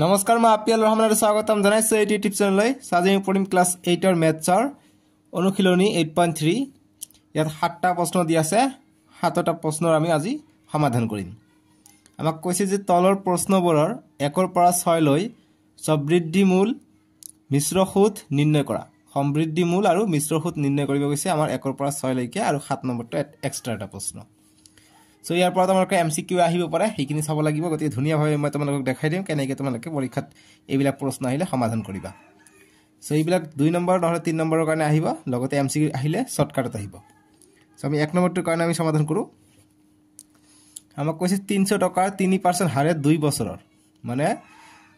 নমস্কাৰ মই আপিয়াল ৰহমানলৈ স্বাগতম জনাইছোঁ এই ইউটিউব চেনেললৈ আজি আমি পঢ়িম ক্লাছ এইটৰ মেথছৰ অনুশীলনী এইট পইণ্ট থ্ৰী ইয়াত সাতটা প্ৰশ্ন দি আছে সাতটা প্ৰশ্নৰ আমি আজি সমাধান কৰিম আমাক কৈছে যে তলৰ প্ৰশ্নবোৰৰ একৰ পৰা ছয়লৈ মূল মিশ্ৰ সোধ নিৰ্ণয় কৰা সমৃদ্ধি মূল আৰু মিশ্ৰ সোধ নিৰ্ণয় কৰিব গৈছে আমাৰ একৰ পৰা ছয়লৈকে আৰু সাত নম্বৰটো এক্সট্ৰা এটা প্ৰশ্ন চ' ইয়াৰ পৰা তোমালোকে এম চি কিউ আহিব পাৰে সেইখিনি চাব লাগিব গতিকে ধুনীয়াভাৱে মই তোমালোকক দেখাই দিওঁ কেনেকৈ তোমালোকে পৰীক্ষাত এইবিলাক প্ৰশ্ন আহিলে সমাধান কৰিবা চ' এইবিলাক দুই নম্বৰ নহ'লে তিনি নম্বৰৰ কাৰণে আহিব লগতে এম চি কিউ আহিলে শ্বৰ্টকাটত আহিব চ' আমি এক নম্বৰটোৰ কাৰণে আমি সমাধান কৰোঁ আমাক কৈছে তিনিশ টকাৰ তিনি পাৰ্চেণ্ট হাৰে দুই বছৰৰ মানে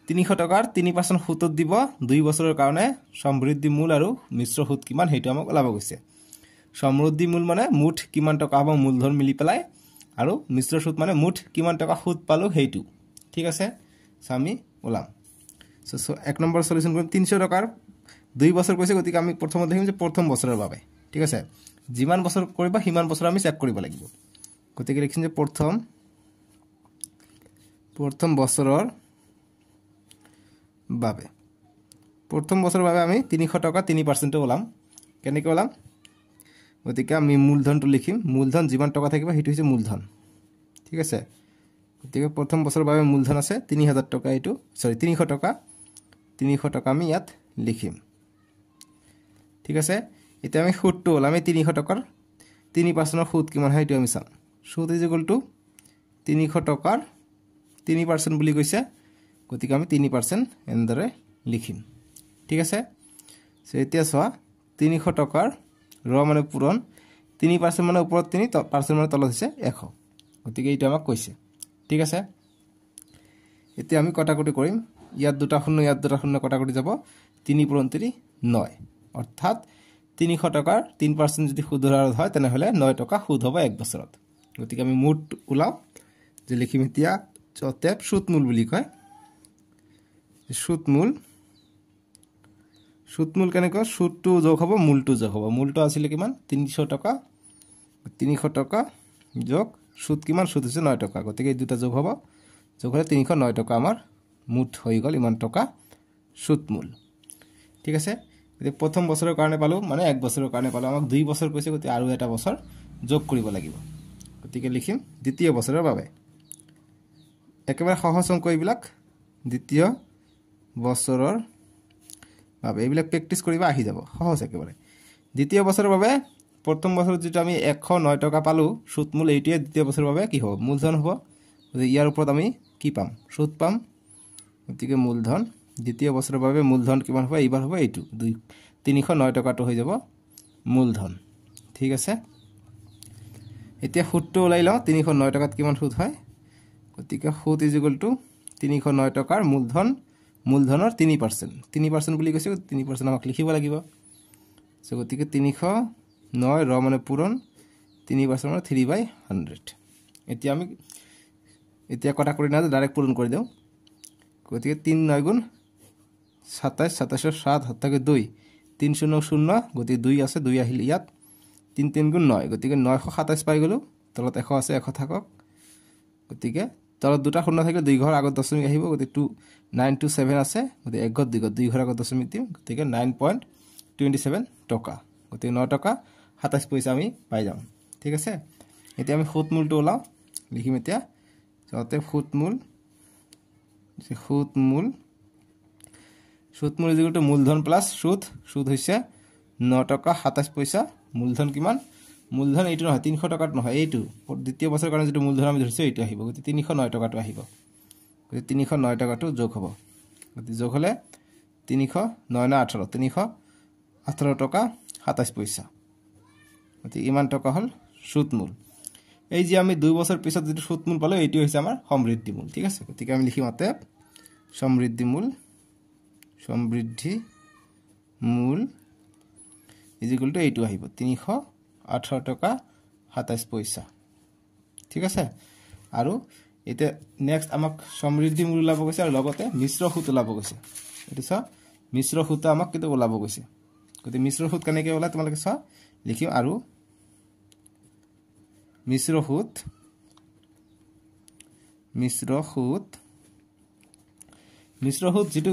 তিনিশ টকাৰ তিনি পাৰ্চেণ্ট সুতত দিব দুই বছৰৰ কাৰণে সমৃদ্ধি মূল আৰু মিশ্ৰ সুত কিমান সেইটো আমাক ওলাব গৈছে সমৃদ্ধি মূল মানে মুঠ কিমান টকা হ'ব মূলধন মিলি পেলাই আৰু মিশ্ৰ সুত মানে মুঠ কিমান টকা সুত পালোঁ সেইটো ঠিক আছে চ' আমি ওলাম চ' চ' এক নম্বৰ চলিউশ্যন কৰিম তিনিশ টকাৰ দুই বছৰ কৈছে গতিকে আমি প্ৰথমত দেখিম যে প্ৰথম বছৰৰ বাবে ঠিক আছে যিমান বছৰ কৰিবা সিমান বছৰ আমি চেক কৰিব লাগিব গতিকে দেখিম যে প্ৰথম প্ৰথম বছৰৰ বাবে প্ৰথম বছৰৰ বাবে আমি তিনিশ টকা তিনি পাৰ্চেণ্টে ওলাম কেনেকৈ ওলাম গতিকে আমি মূলধনটো লিখিম মূলধন যিমান টকা থাকিব সেইটো হৈছে মূলধন ঠিক আছে গতিকে প্ৰথম বছৰৰ বাবে মূলধন আছে তিনি হাজাৰ টকা এইটো চৰি তিনিশ টকা তিনিশ টকা আমি ইয়াত লিখিম ঠিক আছে এতিয়া আমি সুতটো হ'ল আমি তিনিশ টকাৰ তিনি পাৰ্চেণ্টৰ সুত কিমান হয় সেইটো আমি চাম সুত এই যে গ'লটো তিনিশ টকাৰ তিনি পাৰ্চেণ্ট বুলি কৈছে গতিকে আমি তিনি পাৰ্চেণ্ট এনেদৰে লিখিম ঠিক আছে চ' এতিয়া চোৱা তিনিশ টকাৰ ৰ মানে পূৰণ তিনি পাৰ্চেণ্ট মানে ওপৰত তিনি পাৰ্চেণ্ট মানে তলত হৈছে এশ গতিকে এইটো আমাক কৈছে ঠিক আছে এতিয়া আমি কটাকটি কৰিম ইয়াত দুটা শূন্য ইয়াত দুটা শূন্য কটাকটি যাব তিনি পূৰণ তিনি নয় অৰ্থাৎ তিনিশ টকাৰ তিনি পাৰ্চেণ্ট যদি সুদ হাৰত হয় তেনেহ'লে নয় টকা সুদ হ'ব এক বছৰত গতিকে আমি মুঠ ওলাও যে লিখিম এটা টেপ সুতমূল বুলি কয় সুতমূল সুতমূল কেনেকুৱা সুতটো যোগ হ'ব মূলটো যোগ হ'ব মূলটো আছিলে কিমান তিনিশ টকা তিনিশ টকা যোগ সুত কিমান সুত হৈছে ন টকা গতিকে এই দুটা যোগ হ'ব যোগ হ'লে তিনিশ ন টকা আমাৰ মুঠ হৈ গ'ল ইমান টকা সুতমূল ঠিক আছে গতিকে প্ৰথম বছৰৰ কাৰণে পালোঁ মানে এক বছৰৰ কাৰণে পালোঁ আমাক দুই বছৰ কৈছে গতিকে আৰু এটা বছৰ যোগ কৰিব লাগিব গতিকে লিখিম দ্বিতীয় বছৰৰ বাবে একেবাৰে সহজ অংক এইবিলাক দ্বিতীয় বছৰৰ ভাৱে এইবিলাক প্ৰেক্টিচ কৰিবা আহি যাব সহজ একেবাৰে দ্বিতীয় বছৰৰ বাবে প্ৰথম বছৰত যিটো আমি এশ ন টকা পালোঁ সুতমূল এইটোৱে দ্বিতীয় বছৰৰ বাবে কি হ'ব মূলধন হ'ব গতিকে ইয়াৰ ওপৰত আমি কি পাম সুত পাম গতিকে মূলধন দ্বিতীয় বছৰৰ বাবে মূলধন কিমান হ'ব এইবাৰ হ'ব এইটো দুই তিনিশ ন টকাটো হৈ যাব মূলধন ঠিক আছে এতিয়া সুতটো ওলাই লওঁ তিনিশ ন টকাত কিমান সুত হয় গতিকে সুত ইজুগলটো তিনিশ ন টকাৰ মূলধন মূলধনৰ তিনি পাৰ্চেণ্ট তিনি পাৰ্চেণ্ট বুলি কৈছে তিনি পাৰ্চেণ্ট আমাক লিখিব লাগিব চ' গতিকে তিনিশ ন ৰ মানে পূৰণ তিনি পাৰ্চেণ্ট মানে থ্ৰী বাই হাণ্ড্ৰেড এতিয়া আমি এতিয়া কথা কৰি নাযাওঁ ডাইৰেক্ট পূৰণ কৰি দিওঁ গতিকে তিনি ন গুণ সাতাইছ সাতাইছ সাত সাত থাকে দুই তিনি শূন্য শূন্য গতিকে দুই আছে দুই আহিল ইয়াত তিনি তিনি গুণ নয় গতিকে নশ সাতাইছ পাই গ'লোঁ তলত এশ আছে এশ থাকক গতিকে তলত দুটা শূন্য থাকিলে দুই ঘৰ আগত দশমিক আহিব গতিকে টু নাইন টু ছেভেন আছে গতিকে এক ঘৰ দুই ঘৰ দুই ঘৰ আগত দশমিক দিম গতিকে নাইন পইণ্ট টুৱেণ্টি ছেভেন টকা গতিকে ন টকা সাতাইছ পইচা আমি পাই যাম ঠিক আছে এতিয়া আমি মূলটো ওলাওঁ লিখিম এতিয়া যাওঁতে মূল সুতমূল মূল যিটো মূলধন প্লাছ সুত সুত হৈছে ন টকা সাতাইছ পইচা মূলধন কিমান মূলধন এইটো নহয় তিনিশ টকাত নহয় এইটো দ্বিতীয় বছৰৰ কাৰণে যিটো মূলধন আমি ধৰিছোঁ এইটো আহিব গতিকে তিনিশ নয় টকাটো আহিব গতিকে তিনিশ নয় টকাটো যোগ হ'ব গতিকে যোগ হ'লে তিনিশ নয় নয় আঠৰ তিনিশ আঠৰ টকা সাতাইছ পইচা গতিকে ইমান টকা হ'ল সুতমূল এই যে আমি দুই বছৰ পিছত যিটো সুতমূল পালোঁ এইটো হৈছে আমাৰ সমৃদ্ধি মূল ঠিক আছে গতিকে আমি লিখিম মতে সমৃদ্ধি মূল সমৃদ্ধি মূল ইজিকুল টু এইটো আহিব তিনিশ আঠৰ টকা সাতাইছ পইচা ঠিক আছে আৰু এতিয়া নেক্সট আমাক সমৃদ্ধি মূল ওলাব গৈছে আৰু লগতে মিশ্ৰ সূত ওলাব গৈছে এইটো চোৱা মিশ্ৰ সূতো আমাক কিন্তু ওলাব গৈছে গতিকে মিশ্ৰ সূত কেনেকৈ ওলায় তোমালোকে চোৱা লিখিম আৰু মিশ্ৰ সূত মিশ্ৰ সূত মিশ্ৰ সূত যিটো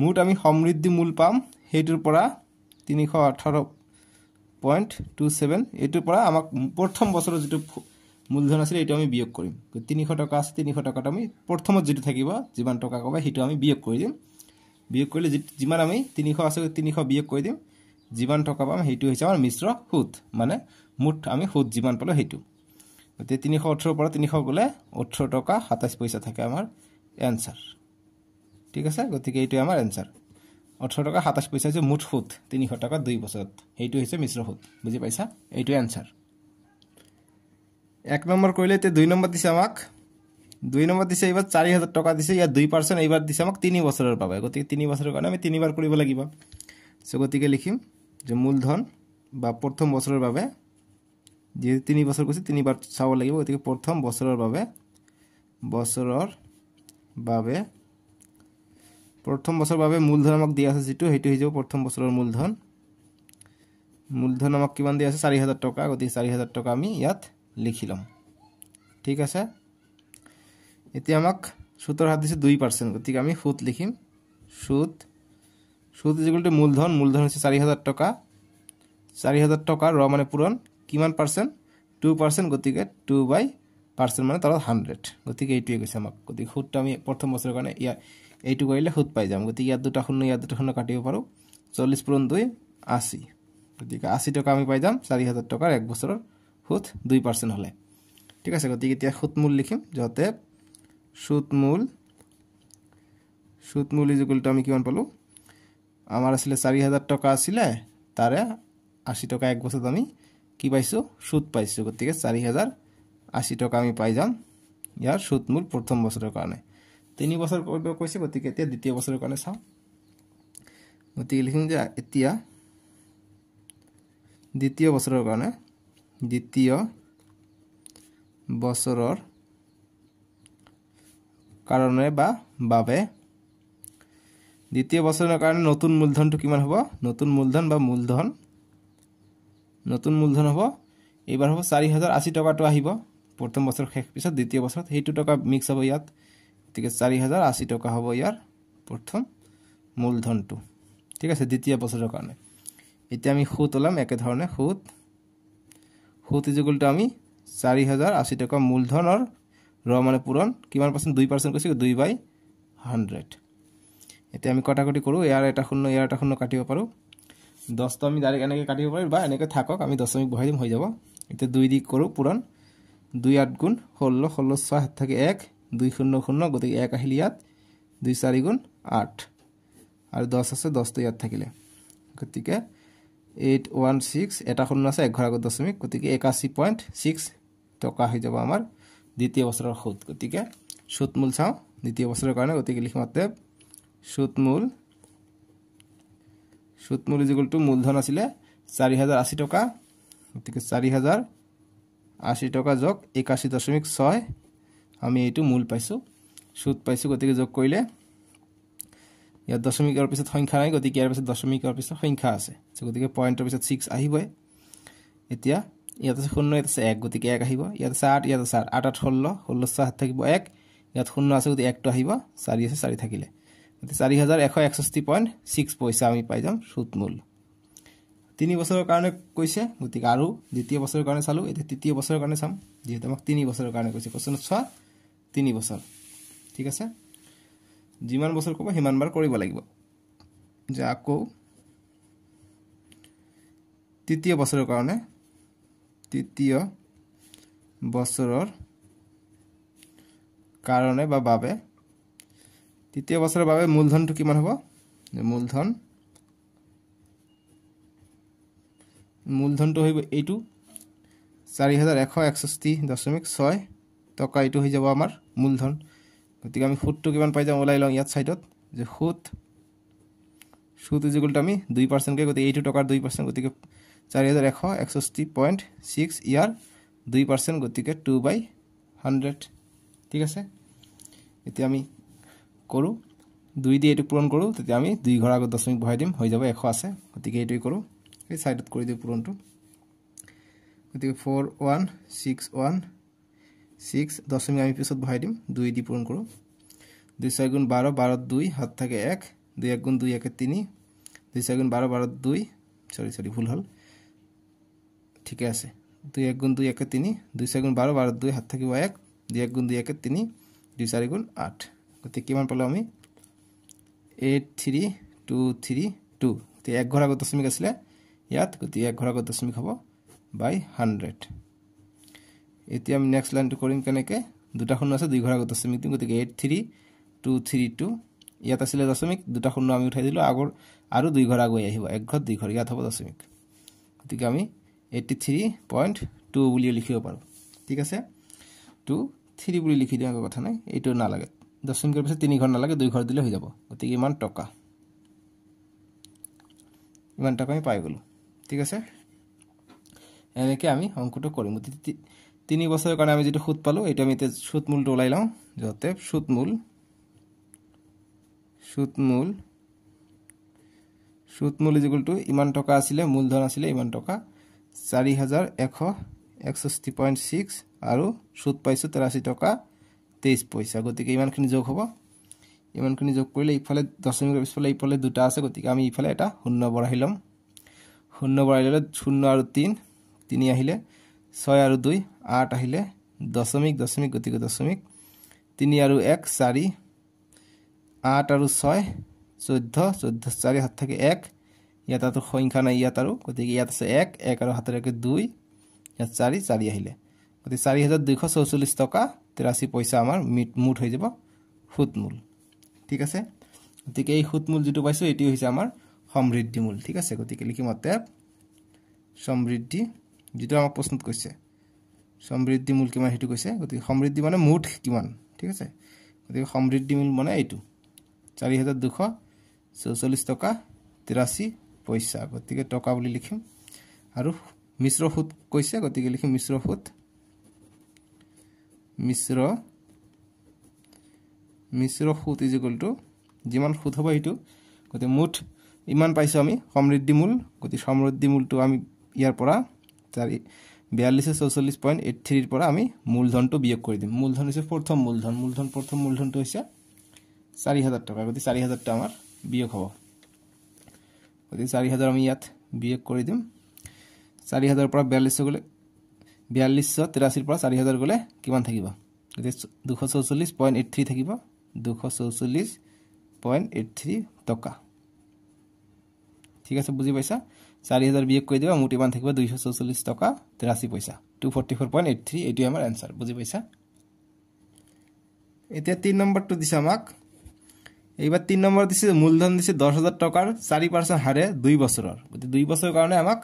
মুঠ আমি সমৃদ্ধি মূল পাম সেইটোৰ পৰা তিনিশ আঠৰ পইণ্ট টু ছেভেন এইটোৰ পৰা আমাক প্ৰথম বছৰৰ যিটো মূলধন আছিলে এইটো আমি বিয়োগ কৰিম তিনিশ টকা আছে তিনিশ টকাত আমি প্ৰথমত যিটো থাকিব যিমান টকা ক'ব সেইটো আমি বিয়োগ কৰি দিম বিয়োগ কৰিলে যি যিমান আমি তিনিশ আছে তিনিশ বিয়োগ কৰি দিম যিমান টকা পাম সেইটো হৈছে আমাৰ মিশ্ৰ সুত মানে মুঠ আমি সুত যিমান পালোঁ সেইটো গতিকে তিনিশ ওঠৰৰ পৰা তিনিশ গ'লে ওঠৰ টকা সাতাইছ পইচা থাকে আমাৰ এনচাৰ ঠিক আছে গতিকে এইটোৱে আমাৰ এনচাৰ ওঠৰ টকা সাতাইছ পইচা হৈছে মুঠ সুত তিনিশ টকা দুই বছৰত সেইটো হৈছে মিশ্ৰ সুত বুজি পাইছা এইটোৱে এনচাৰ এক নম্বৰ কৰিলে এতিয়া দুই নম্বৰ দিছে আমাক দুই নম্বৰ দিছে এইবাৰ চাৰি হাজাৰ টকা দিছে ইয়াত দুই পাৰ্চেণ্ট এইবাৰ দিছে আমাক তিনি বছৰৰ বাবে গতিকে তিনি বছৰৰ কাৰণে আমি তিনিবাৰ কৰিব লাগিব চ' গতিকে লিখিম যে মূলধন বা প্ৰথম বছৰৰ বাবে যিহেতু তিনি বছৰ কৈছে তিনিবাৰ চাব লাগিব গতিকে প্ৰথম বছৰৰ বাবে বছৰৰ বাবে প্ৰথম বছৰৰ বাবে মূলধন আমাক দিয়া আছে যিটো সেইটো হৈ যাব প্ৰথম বছৰৰ মূলধন মূলধন আমাক কিমান দিয়া আছে চাৰি হাজাৰ টকা গতিকে চাৰি হাজাৰ টকা আমি ইয়াত লিখি ল'ম ঠিক আছে এতিয়া আমাক সুতৰ হাত দিছে দুই পাৰ্চেণ্ট গতিকে আমি সুত লিখিম সুত সুত যিগুলো মূলধন মূলধন হৈছে চাৰি হাজাৰ টকা চাৰি হাজাৰ টকা ৰ মানে পূৰণ কিমান পাৰ্চেণ্ট টু পাৰ্চেণ্ট গতিকে টু বাই পাৰ্চেণ্ট মানে তলত হাণ্ড্ৰেড গতিকে এইটোৱে কৈছে আমাক গতিকে সুতটো আমি প্ৰথম বছৰৰ কাৰণে ইয়াৰ এইটো কৰিলে সুত পাই যাম গতিকে ইয়াত দুটা শূন্য ইয়াত দুটা শূন্য কাটিব পাৰোঁ চল্লিছ পূৰণ দুই আশী গতিকে আশী টকা আমি পাই যাম চাৰি হাজাৰ টকাৰ এক বছৰৰ সুত দুই পাৰ্চেণ্ট হ'লে ঠিক আছে গতিকে এতিয়া সুতমূল লিখিম যাতে সুতমূল সুতমূল ইজুকুলটো আমি কিমান পালোঁ আমাৰ আছিলে চাৰি হাজাৰ টকা আছিলে তাৰে আশী টকা এক বছৰত আমি কি পাইছোঁ সুত পাইছোঁ গতিকে চাৰি হাজাৰ আশী টকা আমি পাই যাম ইয়াৰ সুতমূল প্ৰথম বছৰৰ কাৰণে তিনি বছৰ কৰিব কৈছে গতিকে এতিয়া দ্বিতীয় বছৰৰ কাৰণে চাওঁ গতিকে লিখিম যে এতিয়া দ্বিতীয় বছৰৰ কাৰণে দ্বিতীয় বছৰৰ কাৰণে বা বাবে দ্বিতীয় বছৰৰ কাৰণে নতুন মূলধনটো কিমান হ'ব নতুন মূলধন বা মূলধন নতুন মূলধন হ'ব এইবাৰ হ'ব চাৰি হাজাৰ আশী টকাটো আহিব প্ৰথম বছৰ শেষ পিছত দ্বিতীয় বছৰত সেইটো টকা মিক্স হ'ব ইয়াত গতিকে চাৰি হাজাৰ আশী টকা হ'ব ইয়াৰ প্ৰথম মূলধনটো ঠিক আছে দ্বিতীয় বছৰৰ কাৰণে এতিয়া আমি সুত ওলাম একেধৰণে সুত সুত ইজুগুলটো আমি চাৰি হাজাৰ আশী টকা মূলধনৰ ৰ মানে পূৰণ কিমান পাৰ্চেণ্ট দুই পাৰ্চেণ্ট কৈছোঁ দুই বাই হাণ্ড্ৰেড এতিয়া আমি কটাকটি কৰোঁ ইয়াৰ এটা শূন্য ইয়াৰ এটা শূন্য কাটিব পাৰোঁ দহটো আমি ডাইৰেক্ট এনেকৈ কাটিব পাৰিম বা এনেকৈ থাকক আমি দশমিক বহাই দিম হৈ যাব এতিয়া দুই দি কৰোঁ পূৰণ দুই আঠ গুণ ষোল্ল ষোল্ল ছয় সাত থাকি এক দুই শূন্য শূন্য গতিকে এক আহিল ইয়াত দুই চাৰি গুণ আঠ আৰু দহ আছে দহটো ইয়াত থাকিলে গতিকে এইট ওৱান ছিক্স এটা শূন্য আছে এঘাৰ আগত দশমিক গতিকে একাশী পইণ্ট ছিক্স টকা হৈ যাব আমাৰ দ্বিতীয় বছৰৰ সুত গতিকে মূল চাওঁ দ্বিতীয় বছৰৰ কাৰণে গতিকে লিখিমতে সুতমূল সুতমূল যিগুলটো মূলধন আছিলে চাৰি হাজাৰ আশী টকা গতিকে চাৰি হাজাৰ আশী টকা যাওক একাশী দশমিক ছয় আমি এইটো মূল পাইছোঁ চুট পাইছোঁ গতিকে যোগ কৰিলে ইয়াত দশমিকৰ পিছত সংখ্যা নাই গতিকে ইয়াৰ পিছত দশমিকৰ পিছত সংখ্যা আছে গতিকে পইণ্টৰ পিছত ছিক্স আহিবই এতিয়া ইয়াত আছে শূন্য ইয়াত আছে এক গতিকে এক আহিব ইয়াত আছে আঠ ইয়াত আছে আঠ আঠ আঠ ষোল্ল ষোল্ল ছয় সাত থাকিব এক ইয়াত শূন্য আছে গতিকে একটো আহিব চাৰি আছে চাৰি থাকিলে গতিকে চাৰি হাজাৰ এশ একষষ্ঠি পইণ্ট ছিক্স পইচা আমি পাই যাম চুত মূল তিনি বছৰৰ কাৰণে কৈছে গতিকে আৰু দ্বিতীয় বছৰৰ কাৰণে চালোঁ এতিয়া তৃতীয় বছৰৰ কাৰণে চাম যিহেতু আমাক তিনি বছৰৰ কাৰণে কৈছে কৈছে চোৱা তিনি বছৰ ঠিক আছে যিমান বছৰ ক'ব সিমানবাৰ কৰিব লাগিব যে আকৌ তৃতীয় বছৰৰ কাৰণে তৃতীয় বছৰৰ কাৰণে বা বাবে তৃতীয় বছৰৰ বাবে মূলধনটো কিমান হ'ব মূলধন মূলধনটো হৈ গ'ল এইটো চাৰি হাজাৰ এশ একষষ্ঠি দশমিক ছয় টকা এইটো হৈ যাব আমাৰ মূলধন গতিকে আমি সুদটো কিমান পাই যাওঁ ওলাই লওঁ ইয়াত ছাইডত যে সুত সুত উজিকলটো আমি দুই পাৰ্চেণ্টকৈ গতিকে এইটো টকাৰ দুই পাৰ্চেণ্ট গতিকে চাৰি হাজাৰ এশ এষষ্ঠি পইণ্ট ছিক্স ইয়াৰ দুই পাৰ্চেণ্ট গতিকে টু বাই হাণ্ড্ৰেড ঠিক আছে এতিয়া আমি কৰোঁ দুই দি এইটো পূৰণ কৰোঁ তেতিয়া আমি দুই ঘৰ আগত দশমিক বহাই দিম হৈ যাব এশ আছে গতিকে এইটোৱেই কৰোঁ এই ছাইডত কৰি দিওঁ পূৰণটো গতিকে four one six one six দশমিক আমি পিছত বহাই দিম দুই দি পূরণ করো দুই ছয় গুণ বারো বারো দুই হাত থাকে এক দুই এক গুণ দুই একে তিন দুই ছয় গুণ বারো বারো দুই সরি সরি ভুল হল ঠিকই আছে দুই এক গুণ দুই একে তিন দুই ছয় গুণ বারো বারো দুই হাত থাকিব এক দুই এক গুণ দুই একে তিন দুই চারি গুণ আট গতিকে কিমান পালো আমি eight three two three two গতিকে এক ঘর আগত দশমিক আছিলে ইয়াত গতিকে এক ঘর আগত দশমিক হব বাই হান্ড্রেড এতিয়া আমি নেক্সট লাইনটো কৰিম কেনেকৈ দুটা শূন্য আছে দুই ঘৰ আগত দশমিক দিম গতিকে eight three two three two ইয়াত আছিলে দশমিক দুটা শূন্য আমি উঠাই দিলোঁ আগৰ আৰু দুই ঘৰ আগুৱাই আহিব এক ঘৰ দুই ঘৰ ইয়াত হ'ব দশমিক গতিকে আমি এইটি থ্ৰী পইণ্ট টু বুলি লিখিব পাৰোঁ ঠিক আছে টু থ্ৰী বুলি লিখি দিওঁ একো কথা নাই এইটো নালাগে দশমিকৰ পিছত তিনি ঘৰ নালাগে দুই ঘৰ দিলে হৈ যাব গতিকে ইমান টকা ইমান টকা আমি পাই গ'লোঁ ঠিক আছে এনেকৈ আমি অংকটো কৰিম গতিকে তিনি বছৰৰ কাৰণে আমি যিটো সুত পালোঁ এইটো আমি এতিয়া সুতমূলটো ওলাই লওঁ যাতে সুতমূল সুতমূল সুতমূল ইজিকুল টু ইমান টকা আছিলে মূলধন আছিলে ইমান টকা চাৰি হাজাৰ এশ এষষ্ঠি পইণ্ট ছিক্স আৰু সুত পাইছোঁ তেৰাশী টকা তেইছ পইচা গতিকে ইমানখিনি যোগ হ'ব ইমানখিনি যোগ কৰিলে ইফালে দশমিক পিছফালে ইফালে দুটা আছে গতিকে আমি ইফালে এটা শূন্য বঢ়াই ল'ম শূন্য বঢ়াই ল'লে শূন্য আৰু তিনি তিনি আহিলে ছয় আৰু দুই আঠ আহিলে দশমিক দশমিক গতিকে দশমিক তিনি আৰু এক চাৰি আঠ আৰু ছয় চৈধ্য চৈধ্য চাৰি সাত থাকে এক ইয়াত আৰু সংখ্যা নাই ইয়াত আৰু গতিকে ইয়াত আছে এক এক আৰু হাতেৰে একে দুই ইয়াত চাৰি চাৰি আহিলে গতিকে চাৰি হাজাৰ দুইশ চৌচল্লিছ টকা তিৰাশী পইচা আমাৰ মিট মুঠ হৈ যাব মূল ঠিক আছে গতিকে এই মূল যিটো পাইছোঁ এইটো হৈছে আমাৰ সমৃদ্ধি মূল ঠিক আছে গতিকে লিখিমতে সমৃদ্ধি যিটো আমাক প্ৰশ্নত কৈছে সমৃদ্ধি মূল কিমান সেইটো কৈছে গতিকে সমৃদ্ধি মানে মুঠ কিমান ঠিক আছে গতিকে সমৃদ্ধি মূল মানে এইটো চাৰি হাজাৰ দুশ চৌচল্লিছ টকা তিৰাশী পইচা গতিকে টকা বুলি লিখিম আৰু মিশ্ৰ সুত কৈছে গতিকে লিখিম মিশ্ৰ সুত মিশ্ৰ মিশ্ৰ সুত ইজিকলটো যিমান সুত হ'ব সেইটো গতিকে মুঠ ইমান পাইছোঁ আমি সমৃদ্ধি মূল গতিকে সমৃদ্ধি মূলটো আমি ইয়াৰ পৰা চাৰি বিয়াল্লিছে চৌচল্লিছ পইণ্ট এইট থ্ৰীৰ পৰা আমি মূলধনটো বিয়োগ কৰি দিম মূলধন হৈছে প্ৰথম মূলধন মূলধন প্ৰথম মূলধনটো হৈছে চাৰি হাজাৰ টকা গতিকে চাৰি হাজাৰটো আমাৰ বিয়োগ হ'ব গতিকে চাৰি হাজাৰ আমি ইয়াত বিয়োগ কৰি দিম চাৰি হাজাৰৰ পৰা বিয়াল্লিছ গ'লে বিয়াল্লিছশ তিৰাশীৰ পৰা চাৰি হাজাৰ গ'লে কিমান থাকিব গতিকে দুশ চৌচল্লিছ পইণ্ট এইট থ্ৰী থাকিব দুশ চৌচল্লিছ পইণ্ট এইট থ্ৰী টকা ঠিক আছে বুজি পাইছা চাৰি হাজাৰ বিয়োগ কৰি দিবা মুঠিমান থাকিব দুইশ চৌচল্লিছ টকা তিৰাশী পইচা two forty four point eight three এইটোৱে আমাৰ এনচাৰ বুজি পাইছা এতিয়া তিনি নম্বৰটো দিছে আমাক এইবাৰ তিনি নম্বৰ দিছে মূলধন দিছে দহ হাজাৰ টকাৰ চাৰি পাৰ্চেণ্ট হাৰে দুই বছৰৰ গতিকে দুই বছৰৰ কাৰণে আমাক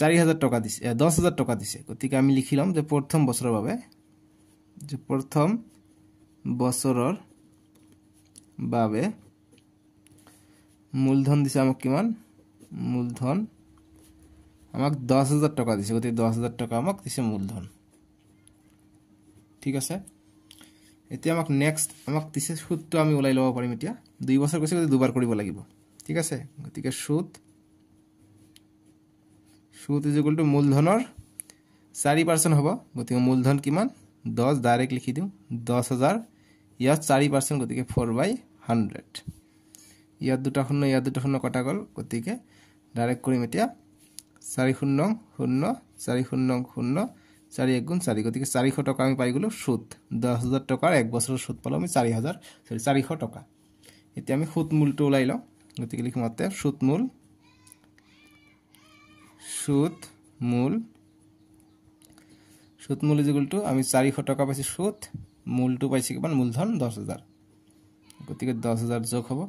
চাৰি হাজাৰ টকা দিছে দহ হাজাৰ টকা দিছে গতিকে আমি লিখি ল'ম যে প্ৰথম বছৰৰ বাবে যে প্ৰথম বছৰৰ বাবে মূলধন দিছে আমাক কিমান মূলধন আমাক দহ হাজার টাকা দিছে গতি দশ হাজার টাকা আমাক দিছে মূলধন ঠিক আছে এতিয়া আমাক নেক্সট আমাক দিছে সুদটো আমি ওলাই লব পাৰিম এতিয়া দুই বছৰ গৈছে গতি দুবাৰ কৰিব লাগিব ঠিক আছে গতিকে সুদ সুদ ইজিকলটো মূলধনৰ চাৰি পাৰ্চেণ্ট হ'ব গতিকে মূলধন কিমান দহ ডাইৰেক্ট লিখি দিওঁ দহ হাজাৰ ইয়াত চাৰি পাৰ্চেণ্ট গতিকে ফ'ৰ বাই হাণ্ড্ৰেড ইয়াত দুটা শূন্য ইয়াত দুটা শূন্য কটা গ'ল গতিকে ডাইৰেক্ট কৰিম এতিয়া চাৰি শূন্য শূন্য চাৰি শূন্য শূন্য চাৰি এক গুণ চাৰি গতিকে চাৰিশ টকা আমি পাই গ'লোঁ সুত দহ হাজাৰ টকাৰ এক বছৰৰ সুত পালোঁ আমি চাৰি হাজাৰ চৰি চাৰিশ টকা এতিয়া আমি সুতমূলটো ওলাই লওঁ গতিকে লিখোঁ মতে সুতমূল সুত মূল সুতমূল ইজিকুলটো আমি চাৰিশ টকা পাইছোঁ সুত মূলটো পাইছে কিমান মূলধন দহ হাজাৰ গতিকে দহ হাজাৰ যোগ হ'ব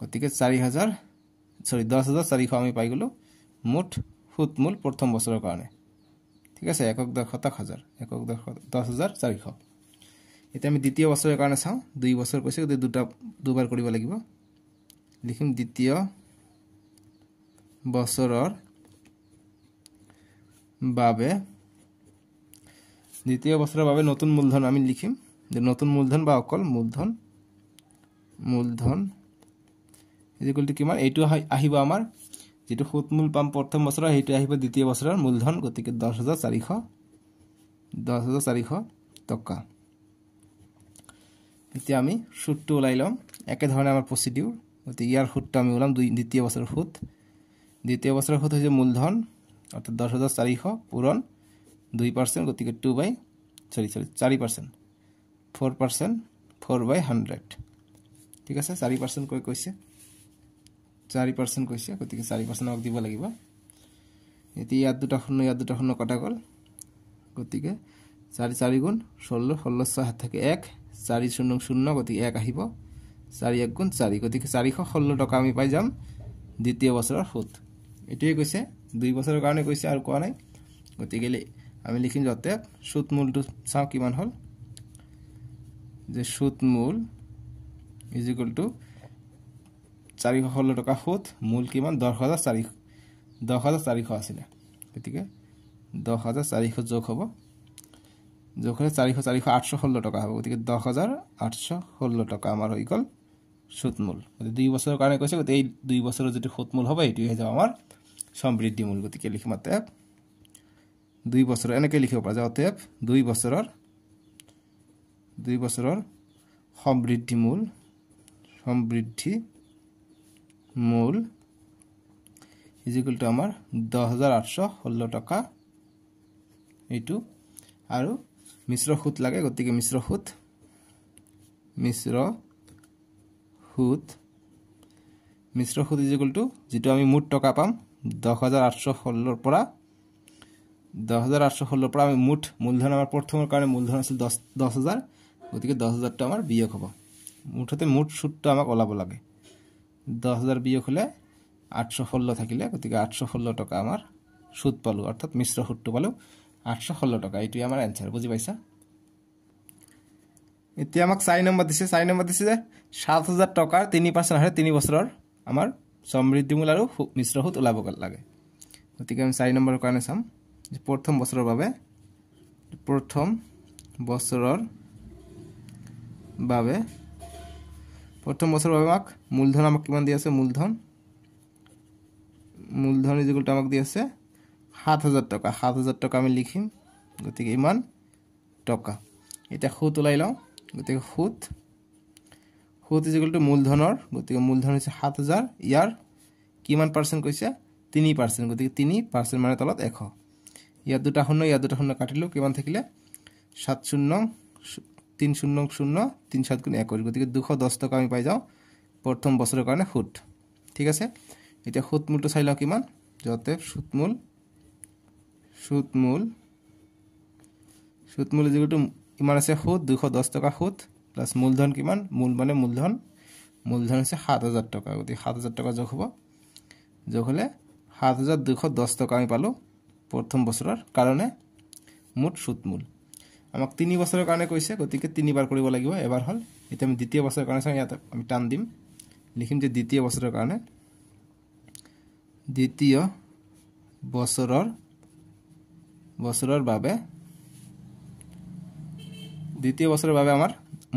গতিকে চাৰি হাজাৰ চৰি দহ হাজাৰ চাৰিশ আমি পাই গ'লোঁ মুঠ সুতমূল প্ৰথম বছৰৰ কাৰণে ঠিক আছে একক দশ শতাশ হাজাৰ একক দশ দহ হাজাৰ চাৰিশ এতিয়া আমি দ্বিতীয় বছৰৰ কাৰণে চাওঁ দুই বছৰ কৈছে গতিকে দুটা দুবাৰ কৰিব লাগিব লিখিম দ্বিতীয় বছৰৰ বাবে দ্বিতীয় বছৰৰ বাবে নতুন মূলধন আমি লিখিম যে নতুন মূলধন বা অকল মূলধন মূলধন ইজিকুৱেলটো কিমান এইটো আহিব আমাৰ যিটো সুত মূল পাম প্ৰথম বছৰৰ সেইটো আহিব দ্বিতীয় বছৰৰ মূলধন গতিকে দহ হাজাৰ চাৰিশ দহ হাজাৰ চাৰিশ টকা এতিয়া আমি সুতটো ওলাই ল'ম একেধৰণে আমাৰ প্ৰচিডিউৰ গতিকে ইয়াৰ সুতটো আমি ওলাম দুই দ্বিতীয় বছৰৰ সুত দ্বিতীয় বছৰৰ সুত হৈছে মূলধন অৰ্থাৎ দহ হাজাৰ চাৰিশ পূৰণ দুই পাৰ্চেণ্ট গতিকে টু বাই চৰি চৰি চাৰি percent four percent four by hundred ঠিক আছে চাৰি পাৰ্চেণ্টকৈ কৈছে চাৰি পাৰ্চেণ্ট কৈছে গতিকে চাৰি পাৰ্চেণ্ট আমাক দিব লাগিব এতিয়া ইয়াত দুটা শূন্য ইয়াত দুটা শূন্য কটা গল গতিকে চাৰি চাৰি গুণ ষোল্ল ষোল্ল ছয় সাত থাকে এক চাৰি শূন্য শূন্য গতিকে এক আহিব চাৰি এক গুণ চাৰি গতিকে চাৰিশ ষোল্ল টকা আমি পাই যাম দ্বিতীয় বছৰৰ সুত এইটোৱে কৈছে দুই বছৰৰ কাৰণে কৈছে আৰু কোৱা নাই গতিকে আমি লিখিম যাতে মূলটো চাওঁ কিমান হল যে সুদমূল ইজিকুয়াল টু চাৰিশ ষোল্ল টকা সুত মূল কিমান দহ হাজাৰ চাৰিশ দহ হাজাৰ চাৰিশ আছিলে গতিকে দহ হাজাৰ চাৰিশ যোগ হ'ব যোগ হ'লে চাৰিশ চাৰিশ আঠশ ষোল্ল টকা হ'ব গতিকে দহ হাজাৰ আঠশ ষোল্ল টকা আমাৰ হৈ গ'ল সুতমূল গতিকে দুই বছৰৰ কাৰণে কৈছে গতিকে এই দুই বছৰৰ যিটো সুতমূল হ'ব সেইটোৱে যাব আমাৰ সমৃদ্ধিমূল গতিকে লিখিম অতএব দুই বছৰৰ এনেকৈ লিখিব পৰা যায় অতএব দুই বছৰৰ দুই বছৰৰ সমৃদ্ধিমূল সমৃদ্ধি মূল ইজিকুল টু আমাৰ দহ হাজাৰ আঠশ ষোল্ল টকা এইটো আৰু মিশ্ৰ সুত লাগে গতিকে মিশ্ৰ সুত মিশ্ৰ সুত মিশ্ৰ সুত ইজিকুল টু যিটো আমি মুঠ টকা পাম দহ হাজাৰ আঠশ ষোল্লৰ পৰা দহ হাজাৰ আঠশ ষোল্লৰ পৰা আমি মুঠ মূলধন আমাৰ প্ৰথমৰ কাৰণে মূলধন আছিল দহ দহ হাজাৰ গতিকে দহ হাজাৰটো আমাৰ বিয়োগ হ'ব মুঠতে মুঠ সুতটো আমাক ওলাব লাগে দহ হাজার বিয়োগ হলে আটশো ষোলো থাকলে গতি আটশো ষোলো টাকা আমার সুদ পালো অর্থাৎ মিশ্র সুদটো পালো আটশো ষোলো টাকা এইটাই আমার অ্যান্সার বুঝি পাইছা এতিয়া আমাক চাই নম্বর দিছে চাই নম্বর দিছে যে সাত হাজার টাকার তিন পার্সেন্ট হারে তিন বছরের আমার সমৃদ্ধিমূল আৰু মিশ্ৰ সুদ ওলাব লাগে গতিকে আমি চাই নম্বৰেৰ কাৰণে চাম যে প্ৰথম বছৰেৰ বাবে প্ৰথম বছৰৰ বাবে প্রথম বছর আমাক মূলধন আমাক কিমান দিয়ে আছে মূলধন মূলধন ইজিকলটো আমাক দি আছে সাত হাজার টাকা সাত হাজার টাকা আমি লিখিম গতি ইমান টাকা এটা সুত ওলাই লো গতি সুত সুত ইজিকলটো মূলধনের গতি মূলধন হয়েছে সাত হাজার ইয়ার কিমান পার্সেন্ট কৈছে তিনি পার্সেন্ট গতি তিনি পার্সেন্ট মানে তলত এশ ইয়ার দুটা শূন্য ইয়ার দুটা শূন্য কাটিল কিমান থাকলে সাত শূন্য তিন শূন্য শূন্য তিন সাত গুণ একুশ গতিকে দুশ দশ টকা আমি পাই যাওঁ প্ৰথম বছৰৰ কাৰণে সুত ঠিক আছে এতিয়া সুতমূলটো চাই লওক কিমান যাতে মূল সুতমূল সুতমূল যিটো ইমান আছে সুত দুশ দহ টকা সুত প্লাছ মূলধন কিমান মূল মানে মূলধন মূলধন হৈছে সাত হাজাৰ টকা গতিকে সাত হাজাৰ টকা যোগ হ'ব যোগ হ'লে সাত হাজাৰ দুশ দহ টকা আমি পালোঁ প্ৰথম বছৰৰ কাৰণে মুঠ সুতমূল আমাক তিনি বছৰৰ কাৰণে কৈছে গতিকে তিনিবাৰ কৰিব লাগিব এবাৰ হ'ল এতিয়া আমি দ্বিতীয় বছৰৰ কাৰণে চাওঁ ইয়াত আমি টান দিম লিখিম যে দ্বিতীয় বছৰৰ কাৰণে দ্বিতীয় বছৰৰ বছৰৰ বাবে দ্বিতীয় বছৰৰ বাবে আমাৰ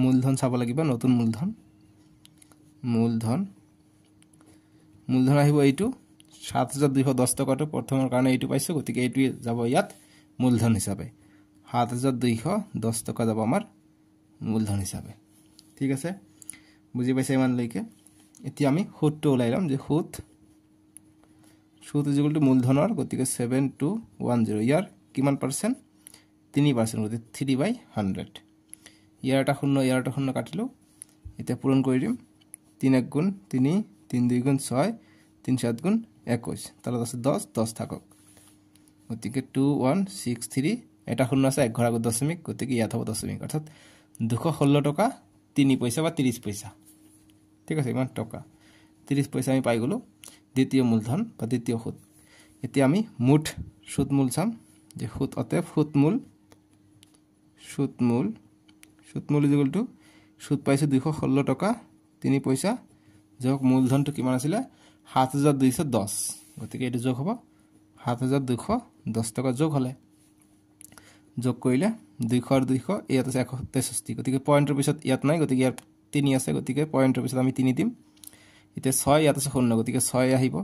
মূলধন চাব লাগিব নতুন মূলধন মূলধন মূলধন আহিব এইটো সাত হাজাৰ দুশ দহ টকাটো প্ৰথমৰ কাৰণে এইটো পাইছোঁ গতিকে এইটোৱে যাব ইয়াত মূলধন হিচাপে সাত হাজাৰ দুইশ দহ টকা যাব আমাৰ মূলধন হিচাপে ঠিক আছে বুজি পাইছে ইমানলৈকে এতিয়া আমি সুদটো ওলাই ল'ম যে সুদ সুদ যিগুলো টু মূলধনৰ গতিকে ছেভেন টু ওৱান জিৰ' ইয়াৰ কিমান পাৰ্চেণ্ট তিনি পাৰ্চেণ্ট গতিকে থ্ৰী বাই হাণ্ড্ৰেড ইয়াৰ এটা শূন্য ইয়াৰ এটা শূন্য কাটিলোঁ এতিয়া পূৰণ কৰি দিম তিনি এক গুণ তিনি তিনি দুই গুণ ছয় তিনি সাত গুণ একৈছ তাৰ লগত আছে দহ দহ থাকক গতিকে টু ওৱান ছিক্স থ্ৰী এটা শূন্য আছে একঘৰ আগত দশমিক গতিকে ইয়াত হ'ব দশমিক অৰ্থাৎ দুশ ষোল্ল টকা তিনি পইচা বা ত্ৰিছ পইচা ঠিক আছে ইমান টকা ত্ৰিছ পইচা আমি পাই গ'লোঁ দ্বিতীয় মূলধন বা দ্বিতীয় সুত এতিয়া আমি মুঠ সুতমূল চাম যে সুত অতে সুতমূল সুতমূল সুতমূল যি গ'লটো সুত পাইছোঁ দুশ ষোল্ল টকা তিনি পইচা যোগ মূলধনটো কিমান আছিলে সাত হাজাৰ দুইশ দহ গতিকে এইটো যোগ হ'ব সাত হাজাৰ দুশ দহ টকা যোগ হ'লে যোগ কৰিলে দুইশ আৰু দুইশ ইয়াত আছে এশ তেষষ্ঠি গতিকে পইণ্টৰ পিছত ইয়াত নাই গতিকে ইয়াত তিনি আছে গতিকে পইণ্টৰ পিছত আমি তিনি দিম এতিয়া ছয় ইয়াত আছে শূন্য গতিকে ছয় আহিব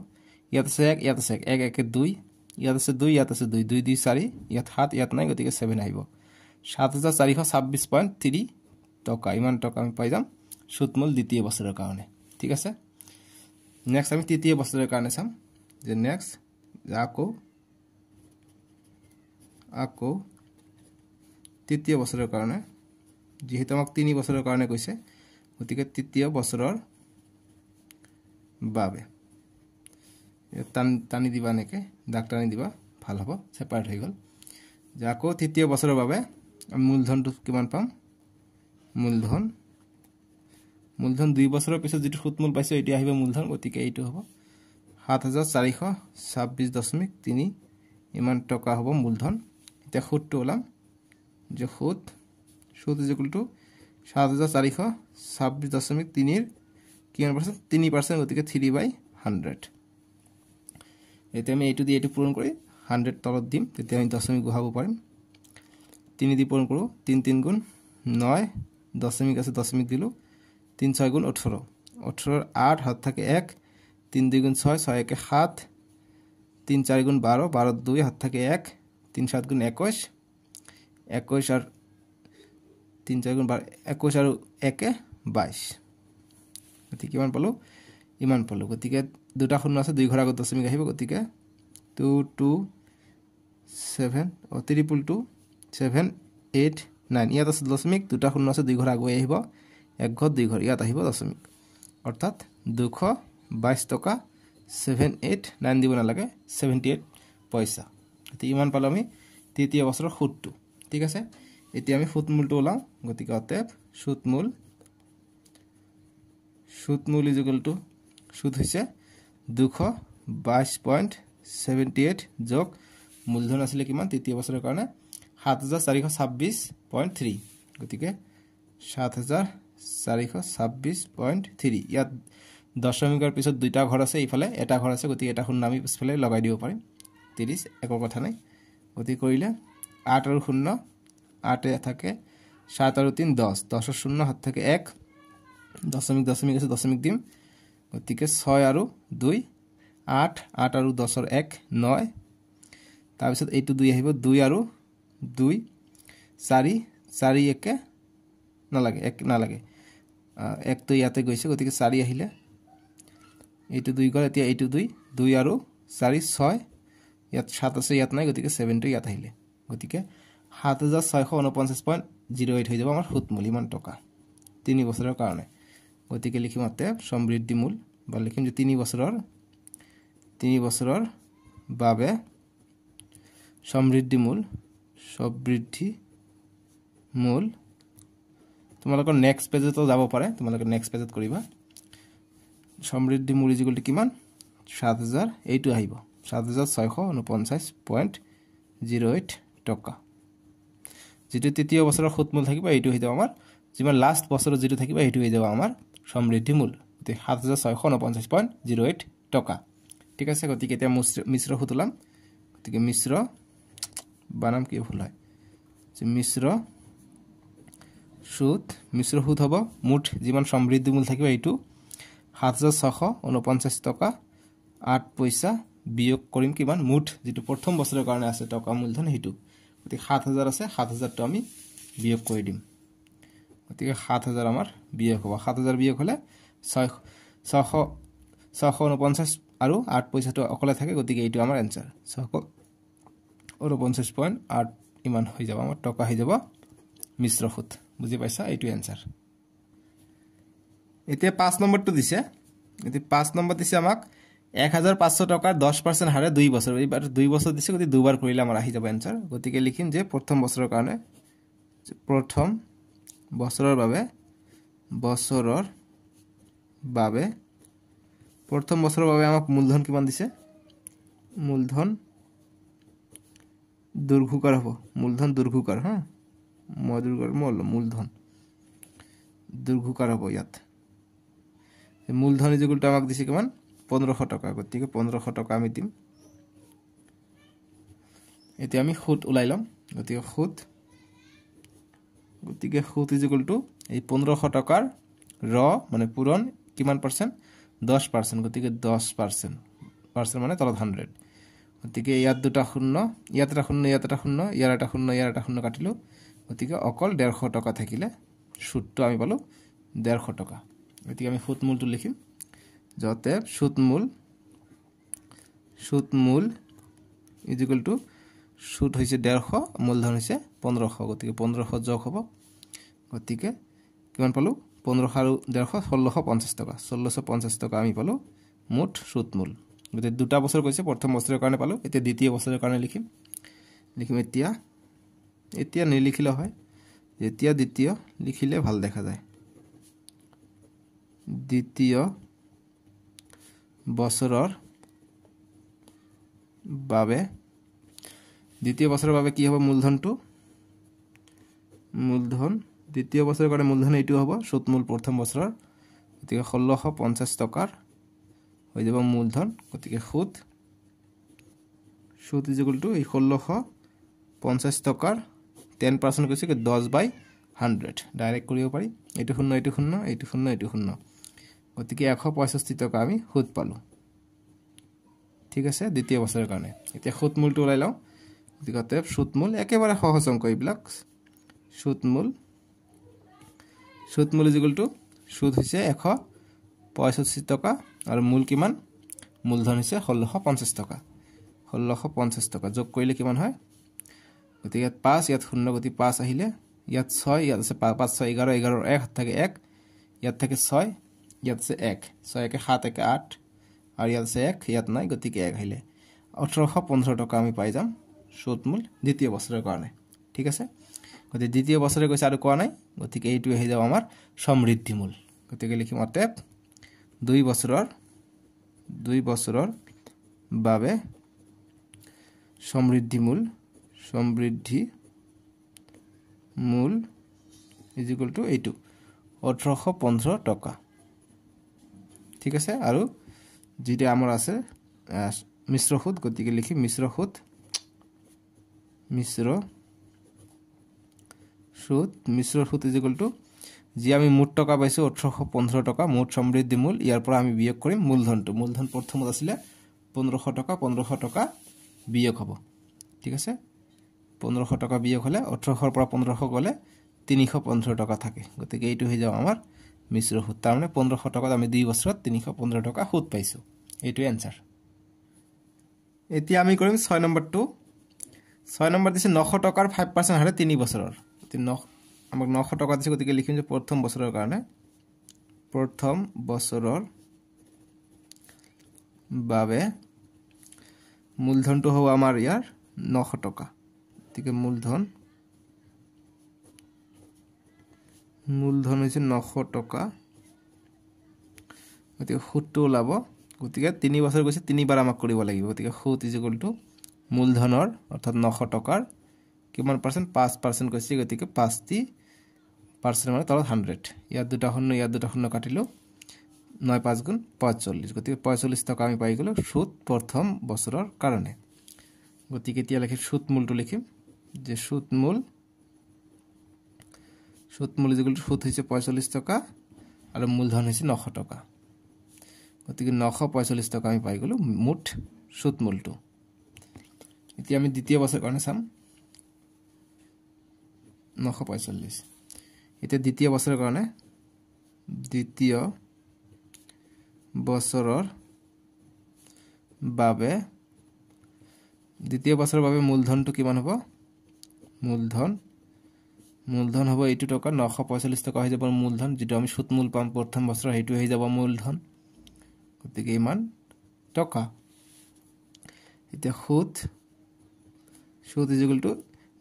ইয়াত আছে এক ইয়াত আছে এক এক একে দুই ইয়াত আছে দুই ইয়াত আছে দুই দুই দুই চাৰি ইয়াত সাত ইয়াত নাই গতিকে ছেভেন আহিব সাত হাজাৰ চাৰিশ ছাব্বিছ পইণ্ট থ্ৰী টকা ইমান টকা আমি পাই যাম সুতমূল দ্বিতীয় বছৰৰ কাৰণে ঠিক আছে নেক্সট আমি তৃতীয় বছৰৰ কাৰণে চাম যে নেক্সট আকৌ আকৌ তৃতীয় বছৰৰ কাৰণে যিহেতু আমাক তিনি বছৰৰ কাৰণে কৈছে গতিকে তৃতীয় বছৰৰ বাবে টান টানি দিবা এনেকৈ ডাক টানি দিবা ভাল হ'ব চেপাৰেট হৈ গ'ল যে আকৌ তৃতীয় বছৰৰ বাবে আমি মূলধনটো কিমান পাম মূলধন মূলধন দুই বছৰৰ পিছত যিটো মূল পাইছোঁ এইটো আহিব মূলধন গতিকে এইটো হ'ব সাত হাজাৰ চাৰিশ ছাব্বিছ দশমিক তিনি ইমান টকা হ'ব মূলধন এতিয়া সুতটো ওলাম যে সুদ সুদ ইজ ইকুয়াল টু সাত হাজার চাৰিশ ছাব্বিছ দশমিক তিনিৰ কিমান পাৰ্চেণ্ট তিনি পাৰ্চেণ্ট গতিকে থ্ৰী বাই হাণ্ড্ৰেড এতিয়া আমি এইটো দি এইটো পূৰণ কৰি হাণ্ড্ৰেড তলত দিম তেতিয়া আমি দশমিক বহাব পাৰিম তিনি দি পূৰণ কৰোঁ তিনি তিনি গুণ নয় দশমিক আছে দশমিক দিলোঁ তিনি ছয় গুণ ওঠৰ ওঠৰৰ আঠ হাত থাকে এক তিনি দুই গুণ ছয় ছয় একে সাত তিনি চাৰি গুণ বাৰ বাৰ দুই হাত থাকে এক তিনি সাত গুণ একৈছ একৈছ আৰু তিনি চাৰি গুণ বাৰ একৈছ আৰু একে বাইছ গতিকে কিমান পালোঁ ইমান পালোঁ গতিকে দুটা শূন্য আছে দুই ঘৰ দশমিক আহিব গতিকে two two seven o' triple two seven eight nine ইয়াত আছে দশমিক দুটা শূন্য আছে দুই ঘৰ আগুৱাই আহিব এক ঘৰ দুই ঘৰ ইয়াত আহিব দশমিক অৰ্থাৎ দুশ বাইছ টকা ছেভেন এইট নাইন দিব নালাগে ছেভেণ্টি এইট পইচা গতিকে ইমান পালোঁ আমি তৃতীয় বছৰৰ সুতটো ঠিক আছে এতিয়া আমি সুতমূলটো ওলাওঁ গতিকে অতএব সুতমূল সুতমূল ইজুগল টু সুত হৈছে দুশ বাইছ পইণ্ট ছেভেণ্টি এইট যোগ মূলধন আছিলে কিমান তৃতীয় বছৰৰ কাৰণে সাত হাজাৰ চাৰিশ ছাব্বিছ পইণ্ট থ্ৰী গতিকে সাত হাজাৰ চাৰিশ ছাব্বিছ পইণ্ট থ্ৰী ইয়াত দশমিকৰ পিছত দুটা ঘৰ আছে ইফালে এটা ঘৰ আছে গতিকে এটা শুননা আমি পিছফালে লগাই দিব পাৰিম ত্ৰিছ একো কথা নাই গতিকে কৰিলে আঠারো শূন্য আটে থাকে সাত আরো তিন দশ দশের শূন্য হাত থেকে এক দশমিক দশমিক আছে দশমিক দিম গতিকে ছয় আৰু দুই আঠ আঠ আৰু দহৰ এক নয় তাৰপিছত এইটো দুই আহিব দুই আৰু দুই চাৰি চাৰি একে নালাগে এক নালাগে একটো ইয়াতে গৈছে গতিকে চাৰি আহিলে এইটো দুই গ'ল এতিয়া এইটো দুই দুই আৰু চাৰি ছয় ইয়াত সাত আছে ইয়াত নাই গতিকে ছেভেনটো ইয়াত আহিলে গতিকে সাত হাজাৰ ছয়শ ঊনপঞ্চাছ পইণ্ট জিৰ' এইট হৈ যাব আমাৰ সুতমূল ইমান টকা তিনি বছৰৰ কাৰণে গতিকে লিখিম মতে সমৃদ্ধি মূল বা লিখিম যে তিনি বছৰৰ তিনি বছৰৰ বাবে সমৃদ্ধি মূল সমৃদ্ধি মূল তোমালোকৰ নেক্সট পেজতো যাব পাৰে তোমালোকে নেক্সট পেজত কৰিবা সমৃদ্ধি মূল ইজিকলটো কিমান সাত হাজাৰ এইটো আহিব সাত হাজাৰ ছয়শ ঊনপঞ্চাছ পইণ্ট জিৰ' এইট টকা যিটো তৃতীয় বছৰৰ মূল থাকিব এইটো হৈ যাব আমাৰ যিমান লাষ্ট বছৰৰ যিটো থাকিব এইটো হৈ যাব আমাৰ সমৃদ্ধিমূল গতিকে সাত হাজাৰ ছয়শ ঊনপঞ্চাছ পইণ্ট জিৰ' এইট টকা ঠিক আছে গতিকে এতিয়া মিশ্ৰ মিশ্ৰ সুত ওলাম গতিকে মিশ্ৰ বানাম কি ভুল হয় মিশ্ৰ সুত মিশ্ৰ সুত হ'ব মুঠ যিমান সমৃদ্ধি মূল থাকিব এইটো সাত হাজাৰ ছশ ঊনপঞ্চাছ টকা আঠ পইচা বিয়োগ কৰিম কিমান মুঠ যিটো প্ৰথম বছৰৰ কাৰণে আছে টকা মূলধন সেইটো গতি সাত হাজার আছে সাত হাজারটা আমি বিয়োগ করে দিম গতি সাত হাজার আমার বিয়োগ হব সাত হাজার বিয়োগ হলে ছয় ছশ ছশ আৰু আৰ্ট পইচাটো অকলে থাকে গতিকে এইটো আমাৰ এনচাৰ ছশ ঊনপঞ্চাছ পইণ্ট আৰ্ট ইমান হৈ যাব আমাৰ টকা হৈ যাব মিশ্ৰ সুত বুজি পাইছা এইটো এনচাৰ এতিয়া পাঁচ নম্বৰটো দিছে এতিয়া পাঁচ নম্বৰ দিছে আমাক এক হাজার পাঁচশো টকাৰ দহ পাৰ্চেণ্ট হারে দুই বছৰ এইবাৰ দুই বছৰ দিছে গতিকে দুবাৰ কৰিলে আমাৰ আহি যাব অ্যান্সার গতিকে লিখিম যে প্ৰথম বছৰৰ কাৰণে প্ৰথম বছৰৰ বাবে বছৰৰ বাবে প্ৰথম বছৰৰ বাবে আমাক মূলধন কিমান দিছে মূলধন দুর্ঘুকর হ'ব মূলধন দুর্ঘুকর হা হ্যাঁ? মই দুৰ্ঘৰ মল মূলধন দুর্ঘুকর হ'ব ইয়াত মূলধন ইজুকুলটো আমাক দিছে কিমান পোন্ধৰশ টকা গতিকে পোন্ধৰশ টকা আমি দিম এতিয়া আমি সুত ওলাই ল'ম গতিকে সুত গতিকে সুত ইজিকুল টু এই পোন্ধৰশ টকাৰ ৰ মানে পূৰণ কিমান পাৰ্চেণ্ট দহ পাৰ্চেণ্ট গতিকে দহ পাৰ্চেণ্ট পাৰ্চেণ্ট মানে তলত হাণ্ড্ৰেড গতিকে ইয়াত দুটা শূন্য ইয়াত এটা শূন্য ইয়াত এটা শূন্য ইয়াৰ এটা শূন্য ইয়াৰ এটা শূন্য কাটিলোঁ গতিকে অকল ডেৰশ টকা থাকিলে সুতটো আমি পালোঁ ডেৰশ টকা গতিকে আমি সুতমূলটো লিখিম যাতে সুদমূল সুদমূল ইজিকুয়েল টু সুদ হৈছে ডেৰশ মূলধন হৈছে পোন্ধৰশ গতিকে পোন্ধৰশ যোগ হ'ব গতিকে কিমান পালোঁ পোন্ধৰশ আৰু ডেৰশ ষোল্লশ পঞ্চাছ টকা ষোল্লশ পঞ্চাছ টকা আমি পালোঁ মুঠ সুদমূল গতিকে দুটা বছৰ কৈছে প্ৰথম বছৰৰ কাৰণে পালোঁ এতিয়া দ্বিতীয় বছৰৰ কাৰণে লিখিম লিখিম এতিয়া এতিয়া নিলিখিলে হয় যেতিয়া দ্বিতীয় লিখিলে ভাল দেখা যায় দ্বিতীয় বছৰৰ বাবে দ্বিতীয় বছৰৰ বাবে কি হ'ব মূলধনটো মূলধন দ্বিতীয় বছৰৰ কাৰণে মূলধন এইটো হ'ব সুতমূল প্ৰথম বছৰৰ গতিকে ষোল্লশ পঞ্চাছ টকাৰ হৈ যাব মূলধন গতিকে সুত সুত ইজুগুলটো এই ষোল্লশ পঞ্চাছ টকাৰ টেন পাৰ্চেণ্ট কৈছে দহ বাই হাণ্ড্ৰেড ডাইৰেক্ট কৰিব পাৰি এইটো শূন্য এইটো শূন্য এইটো শূন্য এইটো শূন্য গতিকে এশ পঁয়ষষ্ঠি টকা আমি সুত পালোঁ ঠিক আছে দ্বিতীয় বছৰৰ কাৰণে এতিয়া সুতমূলটো ওলাই লওঁ গতিকে সুতমূল একেবাৰে সহজ অংক এইবিলাক সুতমূল সুতমূল যিগুলটো সুত হৈছে এশ পঁয়ষষ্ঠি টকা আৰু মূল কিমান মূলধন হৈছে ষোল্লশ পঞ্চাছ টকা ষোল্লশ পঞ্চাছ টকা যোগ কৰিলে কিমান হয় গতিকে ইয়াত পাঁচ ইয়াত শূন্য গতি পাঁচ আহিলে ইয়াত ছয় ইয়াত আছে পাঁচ ছয় এঘাৰ এঘাৰ এক থাকে এক ইয়াত থাকে ছয় ইয়াত আছে এক ছয় একে সাত একে আঠ আৰু ইয়াত আছে এক ইয়াত নাই গতিকে এক আহিলে ওঠৰশ পোন্ধৰ টকা আমি পাই যাম সুদমূল দ্বিতীয় বছৰৰ কাৰণে ঠিক আছে গতিকে দ্বিতীয় বছৰে গৈছে আৰু কোৱা নাই গতিকে এইটো আহি যাব আমাৰ সমৃদ্ধিমূল গতিকে লিখিম অৰ্থেপ দুই বছৰৰ দুই বছৰৰ বাবে সমৃদ্ধিমূল সমৃদ্ধি মূল ইজিকুৱেল টু এইটো ওঠৰশ পোন্ধৰ টকা ঠিক আছে আৰু যিটো আমাৰ আছে মিশ্ৰ সোত গতিকে লিখি মিশ্ৰ সোত মিশ্ৰ সুত মিশ্ৰ সোত ইজিকল টু যি আমি মুঠ টকা পাইছোঁ ওঠৰশ পোন্ধৰ টকা মুঠ সমৃদ্ধি মূল ইয়াৰ পৰা আমি বিয়োগ কৰিম মূলধনটো মূলধন প্ৰথমত আছিলে পোন্ধৰশ টকা পোন্ধৰশ টকা বিয়োগ হ'ব ঠিক আছে পোন্ধৰশ টকা বিয়োগ হ'লে ওঠৰশৰ পৰা পোন্ধৰশ গ'লে তিনিশ পোন্ধৰ টকা থাকে গতিকে এইটো হৈ যাওঁ আমাৰ মিশ্ৰ সুত তাৰমানে পোন্ধৰশ টকাত আমি দুই বছৰত তিনিশ পোন্ধৰ টকা সুত পাইছোঁ এইটোৱে এনচাৰ এতিয়া আমি কৰিম ছয় নম্বৰটো ছয় নম্বৰ দিছে নশ টকাৰ ফাইভ পাৰ্চেণ্ট হাৰে তিনি বছৰৰ গতিকে ন আমাক নশ টকা দিছে গতিকে লিখিম যে প্ৰথম বছৰৰ কাৰণে প্ৰথম বছৰৰ বাবে মূলধনটো হ'ব আমাৰ ইয়াৰ নশ টকা গতিকে মূলধন মূলধন হৈছে নশ টকা গতিকে সুতটো ওলাব গতিকে তিনি বছৰ গৈছে তিনিবাৰ আমাক কৰিব লাগিব গতিকে সুত ইজিকলটো মূলধনৰ অৰ্থাৎ নশ টকাৰ কিমান পাৰ্চেণ্ট পাঁচ পাৰ্চেণ্ট কৈছে গতিকে পাঁচটি পাৰ্চেণ্ট মানে তলত হাণ্ড্ৰেড ইয়াত দুটা শূন্য ইয়াত দুটা শূন্য কাটিলোঁ নয় পাঁচ গুণ পঁয়চল্লিছ গতিকে পঁয়চল্লিছ টকা আমি পাই গ'লোঁ সুত প্ৰথম বছৰৰ কাৰণে গতিকে এতিয়া লিখি সুতমূলটো লিখিম যে সুতমূল সুদ মূল যিগুলো সুদ হয়েছে পঁয়তাল্লিশ টাকা আর মূলধন হয়েছে নশ টাকা গতি নশ পঁয়তাল্লিশ টাকা আমি পাই গলো মুঠ সুদ মূলট এটা আমি দ্বিতীয় বছর কারণে চাম নশ পঁয়তাল্লিশ এটা দ্বিতীয় বছরের কারণে দ্বিতীয় বছরের বাবে দ্বিতীয় বছরের বাবে মূলধনটা কি হব মূলধন মূলধন হ'ব এইটো টকা নশ পঁয়চল্লিছ টকা হৈ যাব মূলধন যিটো আমি সুত মূল পাম প্ৰথম বছৰ সেইটো হৈ যাব মূলধন গতিকে ইমান টকা এতিয়া সুত সুত ইজিকেল টু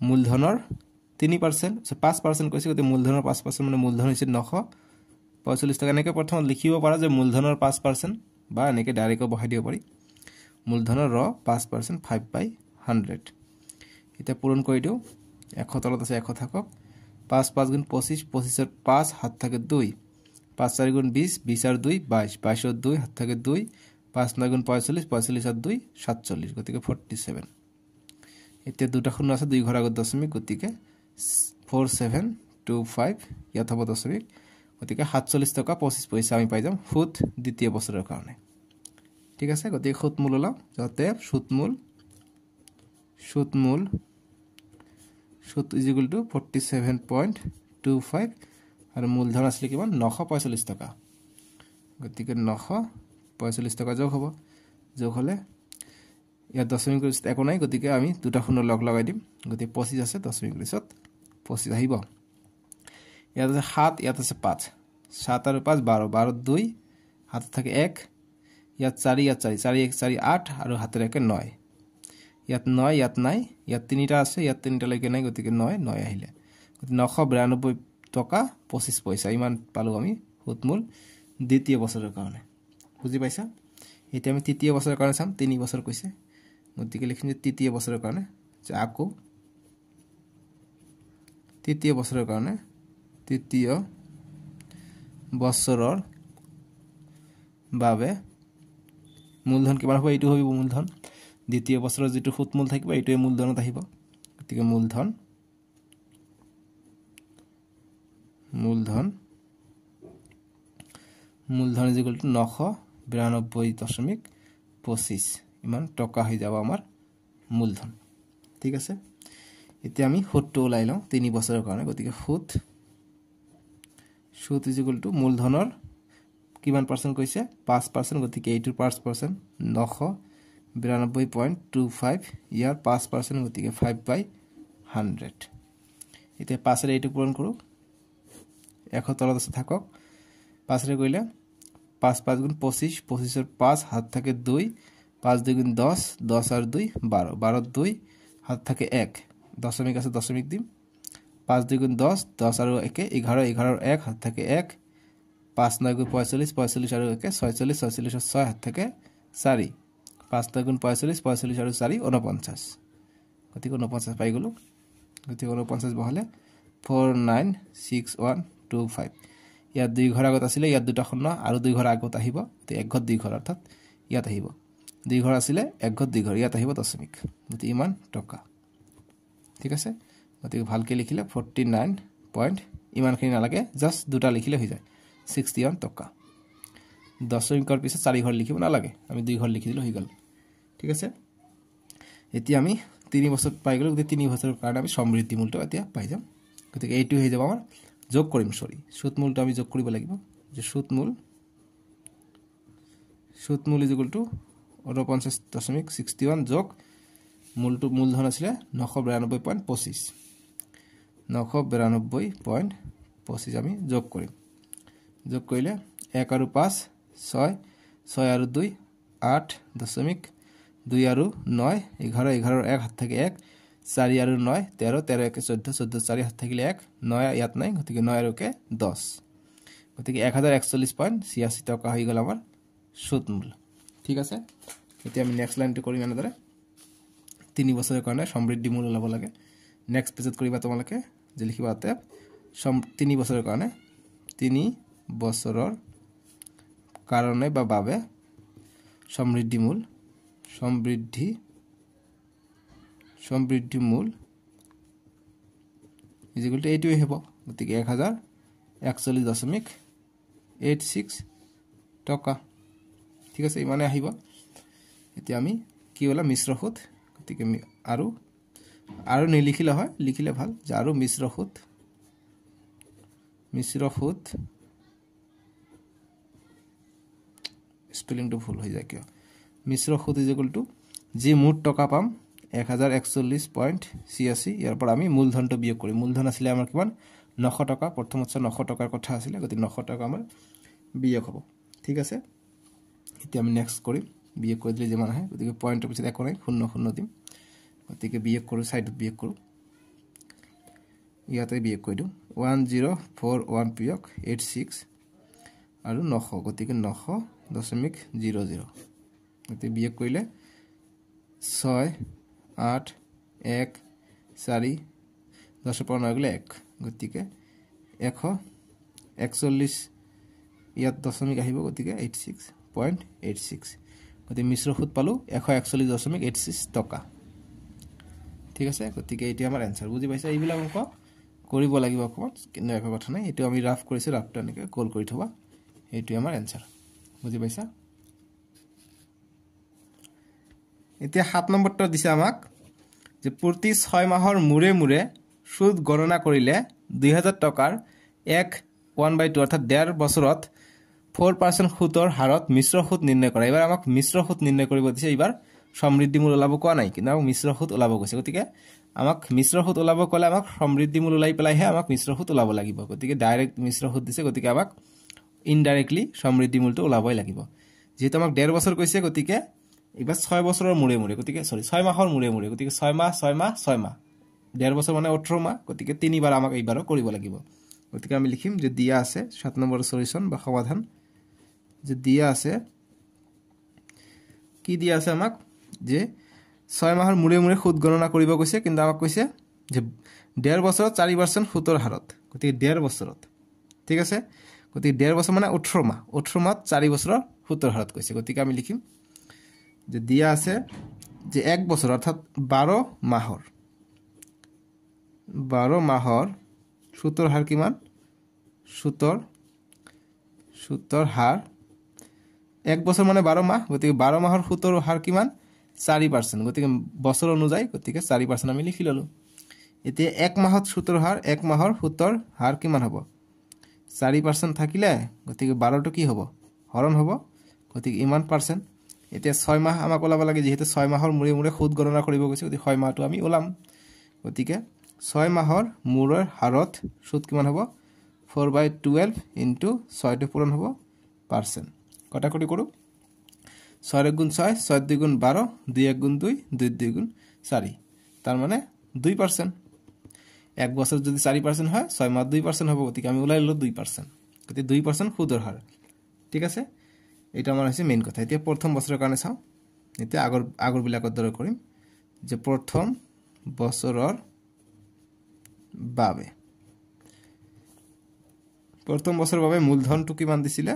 মূলধনৰ তিনি পাৰ্চেণ্ট পাঁচ পাৰ্চেণ্ট কৈছে গতিকে মূলধনৰ পাঁচ পাৰ্চেণ্ট মানে মূলধন হৈছে নশ পঁয়চল্লিছ টকা এনেকৈ প্ৰথম লিখিব পাৰা যে মূলধনৰ পাঁচ পাৰ্চেণ্ট বা এনেকৈ ডাইৰেক্টো বঢ়াই দিব পাৰি মূলধনৰ ৰ পাঁচ পাৰ্চেণ্ট ফাইভ বাই হাণ্ড্ৰেড এতিয়া পূৰণ কৰি দিওঁ এশ তলত আছে এশ থাকক পাঁচ পাঁচ গুণ পঁচিশ পঁচিশের পাঁচ হাত থাকে দুই পাঁচ চারি গুণ বিশ বিশ আর দুই বাইশ বাইশের দুই হাত থাকে দুই পাঁচ নয় গুণ পঁয়তাল্লিশ পঁয়তাল্লিশ আর দুই সাতচল্লিশ গতিকে ফোরটি সেভেন এতে দুটা শূন্য আছে দুই ঘর আগত দশমিক গতিকে ফোর সেভেন টু ফাইভ ইয়াথব দশমিক গতিকে সাতচল্লিছ টকা পঁচিছ পইচা আমি পাই যাম সুদ দ্বিতীয় বছৰৰ কাৰণে ঠিক আছে গতিকে সুত মূল যাতে সুত মূল মূল সুদ is equal to forty seven point two five আৰু মূলধন আছিলে কিমান নশ পঁয়চল্লিছ টকা গতিকে নশ পঁয়চল্লিছ টকা যোগ হ'ব যোগ হ'লে ইয়াত দশমী গ্ৰীছত একো নাই গতিকে আমি দুটা শূন্য লগ লগাই দিম গতিকে পঁচিছ আছে দশমী গ্ৰীছত পঁচিছ আহিব ইয়াত আছে সাত ইয়াত আছে পাঁচ সাত আৰু পাঁচ বাৰ বাৰত দুই হাতত থাকে এক ইয়াত চাৰি ইয়াত চাৰি চাৰি এক চাৰি আঠ আৰু হাতেৰে একে নয় ইয়াত নয় ইয়াত নাই ইয়াত তিনিটা আছে ইয়াত তিনিটালৈকে নাই গতিকে নয় নয় আহিলে গতিকে নশ বিৰানব্বৈ টকা পঁচিছ পইচা ইমান পালোঁ আমি সুতমূল দ্বিতীয় বছৰৰ কাৰণে বুজি পাইছা এতিয়া আমি তৃতীয় বছৰৰ কাৰণে চাম তিনি বছৰ কৈছে গতিকে লিখিম যে তৃতীয় বছৰৰ কাৰণে আকৌ তৃতীয় বছৰৰ কাৰণে তৃতীয় বছৰৰ বাবে মূলধন কিমান হ'ব এইটো হ'ব মূলধন দ্বিতীয় বছৰৰ যিটো সুত মূল থাকিব এইটোৱে মূলধনত আহিব গতিকে মূলধন মূলধন মূলধন যি গ'ল নশ বিৰানব্বৈ দশমিক পঁচিছ ইমান টকা হৈ যাব আমাৰ মূলধন ঠিক আছে এতিয়া আমি সুতটো ওলাই লওঁ তিনি বছৰৰ কাৰণে গতিকে সুত সুত ইজিকুল টু মূলধনৰ কিমান পাৰ্চেণ্ট কৈছে পাঁচ পাৰ্চেণ্ট গতিকে এইটোৰ পাঁচ পাৰ্চেণ্ট নশ বিরানব্বই পয়েন্ট টু ফাইভ ইয়ার পাঁচ পার্সেন্ট গতিকে ফাইভ বাই হান্ড্রেড এতিয়া পাঁচেৰে এইটো পূৰণ কৰোঁ এশ তলত আছে থাকক পাঁচেৰে কৰিলে পাঁচ পাঁচ গুণ পঁচিছ পঁচিছৰ পাঁচ হাত থাকে দুই পাঁচ দুই গুণ দহ দহ আৰু দুই বাৰ বাৰত দুই হাত থাকে এক দশমিক আছে দশমিক দিন পাঁচ দুই গুণ দহ দহ আৰু একে এঘাৰ এঘাৰৰ এক হাত থাকে এক পাঁচ নয় গুণ পঁয়চল্লিছ পঁয়চল্লিছ আৰু একে ছয়চল্লিছ ছয়চল্লিছৰ ছয় হাত থাকে চাৰি পাঁচ ন গুণ পঁয়চল্লিছ পঁয়চল্লিছ আৰু চাৰি ঊনপঞ্চাছ গতিকে ঊনপঞ্চাছ পাই গ'লোঁ গতিকে ঊনপঞ্চাছ বহালে four nine six one two five ইয়াত দুই ঘৰ আগত আছিলে ইয়াত দুটা শূন্য আৰু দুই ঘৰ আগত আহিব গতিকে এক ঘৰ দুই ঘৰ অৰ্থাৎ ইয়াত আহিব দুই ঘৰ আছিলে এক ঘৰ দুই ঘৰ ইয়াত আহিব দশমিক গতিকে ইমান টকা ঠিক আছে গতিকে ভালকৈ লিখিলে ফৰ্টি নাইন পইণ্ট ইমানখিনি নালাগে জাষ্ট দুটা লিখিলে হৈ যায় ছিক্সটি ওৱান টকা দশমিকৰ পিছত চাৰি ঘৰ লিখিব নালাগে আমি দুই ঘৰ লিখি দিলোঁ হৈ গ'ল ঠিক আছে এতিয়া আমি তিনি বছৰ পাই গ'লোঁ গোটে তিনি বছৰৰ কাৰণে আমি সমৃদ্ধি মূলটো এতিয়া পাই যাম গতিকে এইটো হৈ যাব আমাৰ যোগ কৰিম চৰি সৰি মূলটো আমি যোগ কৰিব লাগিব যে সুতমূল মূল ইজ ইকুয়াল টু ঊনপঞ্চাশ দশমিক ছিক্সটি ওৱান যোগ মূলটো মূলধন আছিলে নশ বিৰানব্বই পইণ্ট পঁচিছ নশ বিৰানব্বই পইণ্ট পঁচিছ আমি যোগ কৰিম যোগ কৰিলে এক আৰু পাঁচ ছয় ছয় আৰু দুই আঠ দশমিক দুই আৰু নয় এঘাৰ এঘাৰ এক সাত থাকিলে এক চাৰি আৰু নয় তেৰ তেৰ একে চৈধ্য চৈধ্য চাৰি সাত থাকিলে এক নয় ইয়াত নাই গতিকে নয় আৰু একে দহ গতিকে এক হাজাৰ একচল্লিছ পইণ্ট ছিয়াশী টকা হৈ গ'ল আমাৰ সুতমূল ঠিক আছে এতিয়া আমি নেক্সট লাইনটো কৰিম এনেদৰে তিনি বছৰৰ কাৰণে সমৃদ্ধিমূল ওলাব লাগে নেক্সট পেজত কৰিবা তোমালোকে যে লিখিবা তাতে সম তিনি বছৰৰ কাৰণে তিনি বছৰৰ কাৰণে বাবে সমৃদ্ধিমূল সমৃদ্ধি সমৃদ্ধি মূল ইজিকুল টু এইটোৱেই হ'ব গতিকে এক হাজাৰ একচল্লিছ দশমিক এইট ছিক্স টকা ঠিক আছে ইমানে আহিব এতিয়া আমি কি হ'লে মিশ্ৰ সোধ গতিকে আৰু আৰু নিলিখিলে হয় লিখিলে ভাল যে আৰু মিশ্ৰ সোধ মিশ্ৰ সোধ স্পেলিংটো ভুল হৈ যায় কিয় মিশ্ৰ সুদ ইজ ইকুৱেল টু যি মুঠ টকা পাম এক হাজাৰ একচল্লিছ পইণ্ট ছিয়াশী ইয়াৰ পৰা আমি মূলধনটো বিয়োগ কৰিম মূলধন আছিলে আমাৰ কিমান নশ টকা প্ৰথম অৱশ্যে নশ টকাৰ কথা আছিলে গতিকে নশ টকা আমাৰ বিয়োগ হ'ব ঠিক আছে এতিয়া আমি নেক্সট কৰিম বিয়োগ কৰি দিলে যিমান আহে গতিকে পইণ্টৰ পিছত একো নাই শূন্য শূন্য দিম গতিকে বিয়োগ কৰোঁ ছাইডত বিয়োগ কৰোঁ ইয়াতে বিয়োগ কৰি দিওঁ ওৱান জিৰ' ফ'ৰ ওৱান পিয়ক এইট ছিক্স আৰু নশ গতিকে নশ দশমিক জিৰ' জিৰ' ইয়াতে বিয়োগ করলে ছয় আট এক চারি দশের পর নয় এক গতি এশ একচল্লিশ ইয়াত দশমিক আহিব গতি eight six point eight six গতি মিশ্র সুদ পালো এশ একচল্লিশ দশমিক এইট সিক্স টাকা ঠিক আছে গতি এটা আমার এনসার বুঝি পাইছে এইবিল অঙ্ক করব অকান কিন্তু একটা কথা নাই এই আমি রাফ করেছি রাফটা এনেক গোল করে থা এইটাই আমার এনসার বুঝি পাইছা এতিয়া সাত নম্বৰটো দিছে আমাক যে প্ৰতি ছয় মাহৰ মূৰে মূৰে সুদ গণনা কৰিলে দুই হাজাৰ টকাৰ এক ওৱান বাই টু অৰ্থাৎ ডেৰ বছৰত ফ'ৰ পাৰ্চেণ্ট সুতৰ হাৰত মিশ্ৰ সুদ নিৰ্ণয় কৰা এইবাৰ আমাক মিশ্ৰ সুদ নিৰ্ণয় কৰিব দিছে এইবাৰ সমৃদ্ধি মূল ওলাব কোৱা নাই কিন্তু আমাক মিশ্ৰ সুদ ওলাব গেছে গতিকে আমাক মিশ্ৰ সুদ ওলাব কলে আমাক সমৃদ্ধি মূল ওলাই পেলাইহে আমাক মিশ্ৰ সুদ ওলাব লাগিব গতিকে ডাইৰেক্ট মিশ্ৰ সুদ দিছে গতিকে আমাক ইনডাইৰেক্টলি সমৃদ্ধি মূলটো ওলাবই লাগিব যিহেতু আমাক ডেৰ বছৰ কৈছে গতিকে এইবাৰ ছয় বছৰৰ মূৰে মূৰে গতিকে চৰি ছয় মাহৰ মূৰে মূৰে গতিকে ছয় মাহ ছয় মাহ ছয় মাহ ডেৰ বছৰ মানে ওঠৰ মাহ গতিকে তিনিবাৰ আমাক এইবাৰো কৰিব লাগিব গতিকে আমি লিখিম যে দিয়া আছে সাত নম্বৰ চলিউশ্যন বা সমাধান যে দিয়া আছে কি দিয়া আছে আমাক যে ছয় মাহৰ মূৰে মূৰে সুদ গণনা কৰিব কৈছে কিন্তু আমাক কৈছে যে ডেৰ বছৰত চাৰি পাৰ্চেণ্ট সুতৰ হাৰত গতিকে ডেৰ বছৰত ঠিক আছে গতিকে ডেৰ বছৰ মানে ওঠৰ মাহ ওঠৰ মাহত চাৰি বছৰৰ সুতৰ হাৰত কৈছে গতিকে আমি লিখিম যে দিয়া আছে যে এক বছর অর্থাৎ বারো মাহর বারো মাহর সুতোর হার কিমান সুতোর সুতোর হার এক বছর মানে বারো মাহ গতিকে বারো মাহৰ সুতোৰ হাৰ কিমান চাৰি পাৰ্চেণ্ট গতিকে বছৰ অনুযায়ী গতিকে চাৰি পাৰ্চেণ্ট আমি লিখি ল'লোঁ এতিয়া এক মাহত সুতৰ হাৰ এক মাহৰ সুতৰ হাৰ কিমান হ'ব চাৰি পাৰ্চেণ্ট থাকিলে গতিকে বাৰটো কি হ'ব হৰণ হ'ব গতিকে ইমান পাৰ্চেণ্ট এতিয়া ছয় মাহ আমাক ওলাব লাগে যিহেতু ছয় মাহৰ মূৰে মূৰে সুদ গণনা কৰিব গৈছে গতিকে ছয় মাহটো আমি ওলাম গতিকে ছয় মাহৰ মূৰৰ হাৰত সুদ কিমান হ'ব ফ'ৰ বাই টুৱেল্ভ ইনটু ছয়টো পূৰণ হ'ব পাৰ্চেণ্ট কটাকটি কৰোঁ ছয় এক গুণ ছয় ছয় দুই গুণ বাৰ দুই এক গুণ দুই দুই দুই গুণ চাৰি তাৰমানে দুই পাৰ্চেণ্ট এক বছৰ যদি চাৰি পাৰ্চেণ্ট হয় ছয় মাহ দুই পাৰ্চেণ্ট হ'ব গতিকে আমি ওলাই ল'লোঁ দুই পাৰ্চেণ্ট গতিকে দুই পাৰ্চেণ্ট সুদৰ হাৰ ঠিক আছে এইটো আমাৰ হৈছে মেইন কথা এতিয়া প্ৰথম বছৰৰ কাৰণে চাওঁ এতিয়া আগৰ আগৰবিলাকৰ দৰে কৰিম যে প্ৰথম বছৰৰ বাবে প্ৰথম বছৰৰ বাবে মূলধনটো কিমান দিছিলে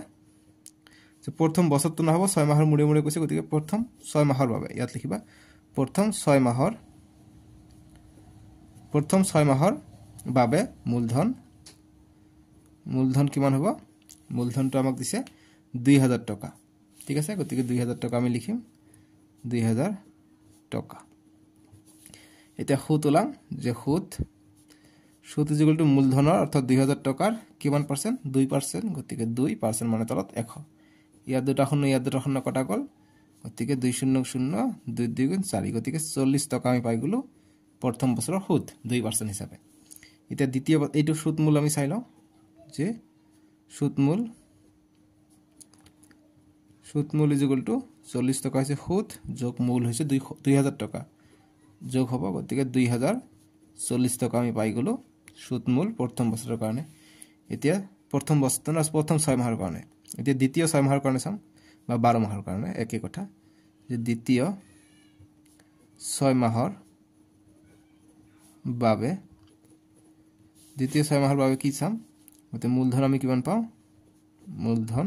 যে প্ৰথম বছৰটো নহ'ব ছয় মাহৰ মূৰে মূৰে কৈছে গতিকে প্ৰথম ছয় মাহৰ বাবে ইয়াত লিখিবা প্ৰথম ছয় মাহৰ প্ৰথম ছয় মাহৰ বাবে মূলধন মূলধন কিমান হ'ব মূলধনটো আমাক দিছে দুই হাজার টাকা ঠিক আছে গতিকে দুই হাজার টাকা আমি লিখিম দুই হাজার টাকা এটা সুত ওলাম যে সুত সুত ইজিকল টু মূলধনের অর্থাৎ দুই হাজার টাকার কিমান পার্সেন্ট দুই পার্সেন্ট গতিকে দুই পার্সেন্ট মানে তলত এশ ইয়ার দুটা শূন্য ইয়ার দুটা শূন্য কটা গল গতিকে দুই শূন্য শূন্য দুই দুই গুণ চারি গতিকে চল্লিশ টাকা আমি পাই গলো প্রথম বছরের সুত দুই পার্সেন্ট হিসাবে এটা দ্বিতীয় সুত মূল আমি চাই লো যে সুতমূল সুত মূল ইজ ইকুৱেল টু চল্লিছ টকা হৈছে সুত যোগ মূল হৈছে দুইশ দুই হাজাৰ টকা যোগ হ'ব গতিকে দুই হাজাৰ চল্লিছ টকা আমি পাই গ'লোঁ সুত মূল প্ৰথম বছৰৰ কাৰণে এতিয়া প্ৰথম বছৰ প্ৰথম ছয়মাহৰ কাৰণে এতিয়া দ্বিতীয় ছয়মাহৰ কাৰণে চাম বা বাৰ মাহৰ কাৰণে একে কথা যে দ্বিতীয় ছয়মাহৰ বাবে দ্বিতীয় ছয়মাহৰ বাবে কি চাম গতিকে মূলধন আমি কিমান পাওঁ মূলধন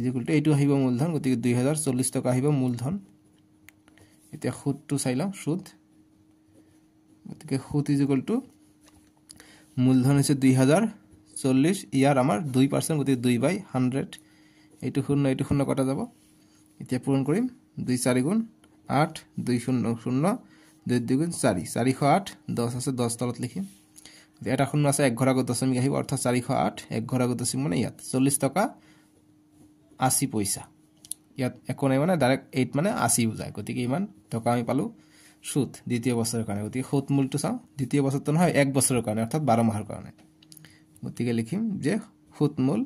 ইজিকুল টু এইটো আহিব মূলধন গতিকে দুই হাজাৰ চল্লিছ টকা আহিব মূলধন এতিয়া সুদটো চাই লওঁ সুদ গতিকে সুদ ইজিকুল টু মূলধন হৈছে দুই হাজাৰ চল্লিছ ইয়াৰ আমাৰ দুই পাৰ্চেণ্ট গতিকে দুই বাই হাণ্ড্ৰেড এইটো শূন্য এইটো শূন্য কটা যাব এতিয়া পূৰণ কৰিম দুই চাৰি গুণ আঠ দুই শূন্য শূন্য দুই দুই গুণ চাৰি চাৰিশ আঠ দহ আছে দহ তলত লিখিম এটা শূন্য আছে এক ঘৰ আগত দশমিক আহিব অৰ্থাৎ চাৰিশ আঠ এক ঘৰ আগত দশমিক মানে ইয়াত চল্লিছ টকা আশী পইচা ইয়াত একো নাই মানে ডাইৰেক্ট এইট মানে আশী বুজায় গতিকে ইমান টকা আমি পালোঁ সুত দ্বিতীয় বছৰৰ কাৰণে গতিকে সুত মূলটো চাওঁ দ্বিতীয় বছৰটো নহয় এক বছৰৰ কাৰণে অৰ্থাৎ বাৰ মাহৰ কাৰণে গতিকে লিখিম যে সুতমূল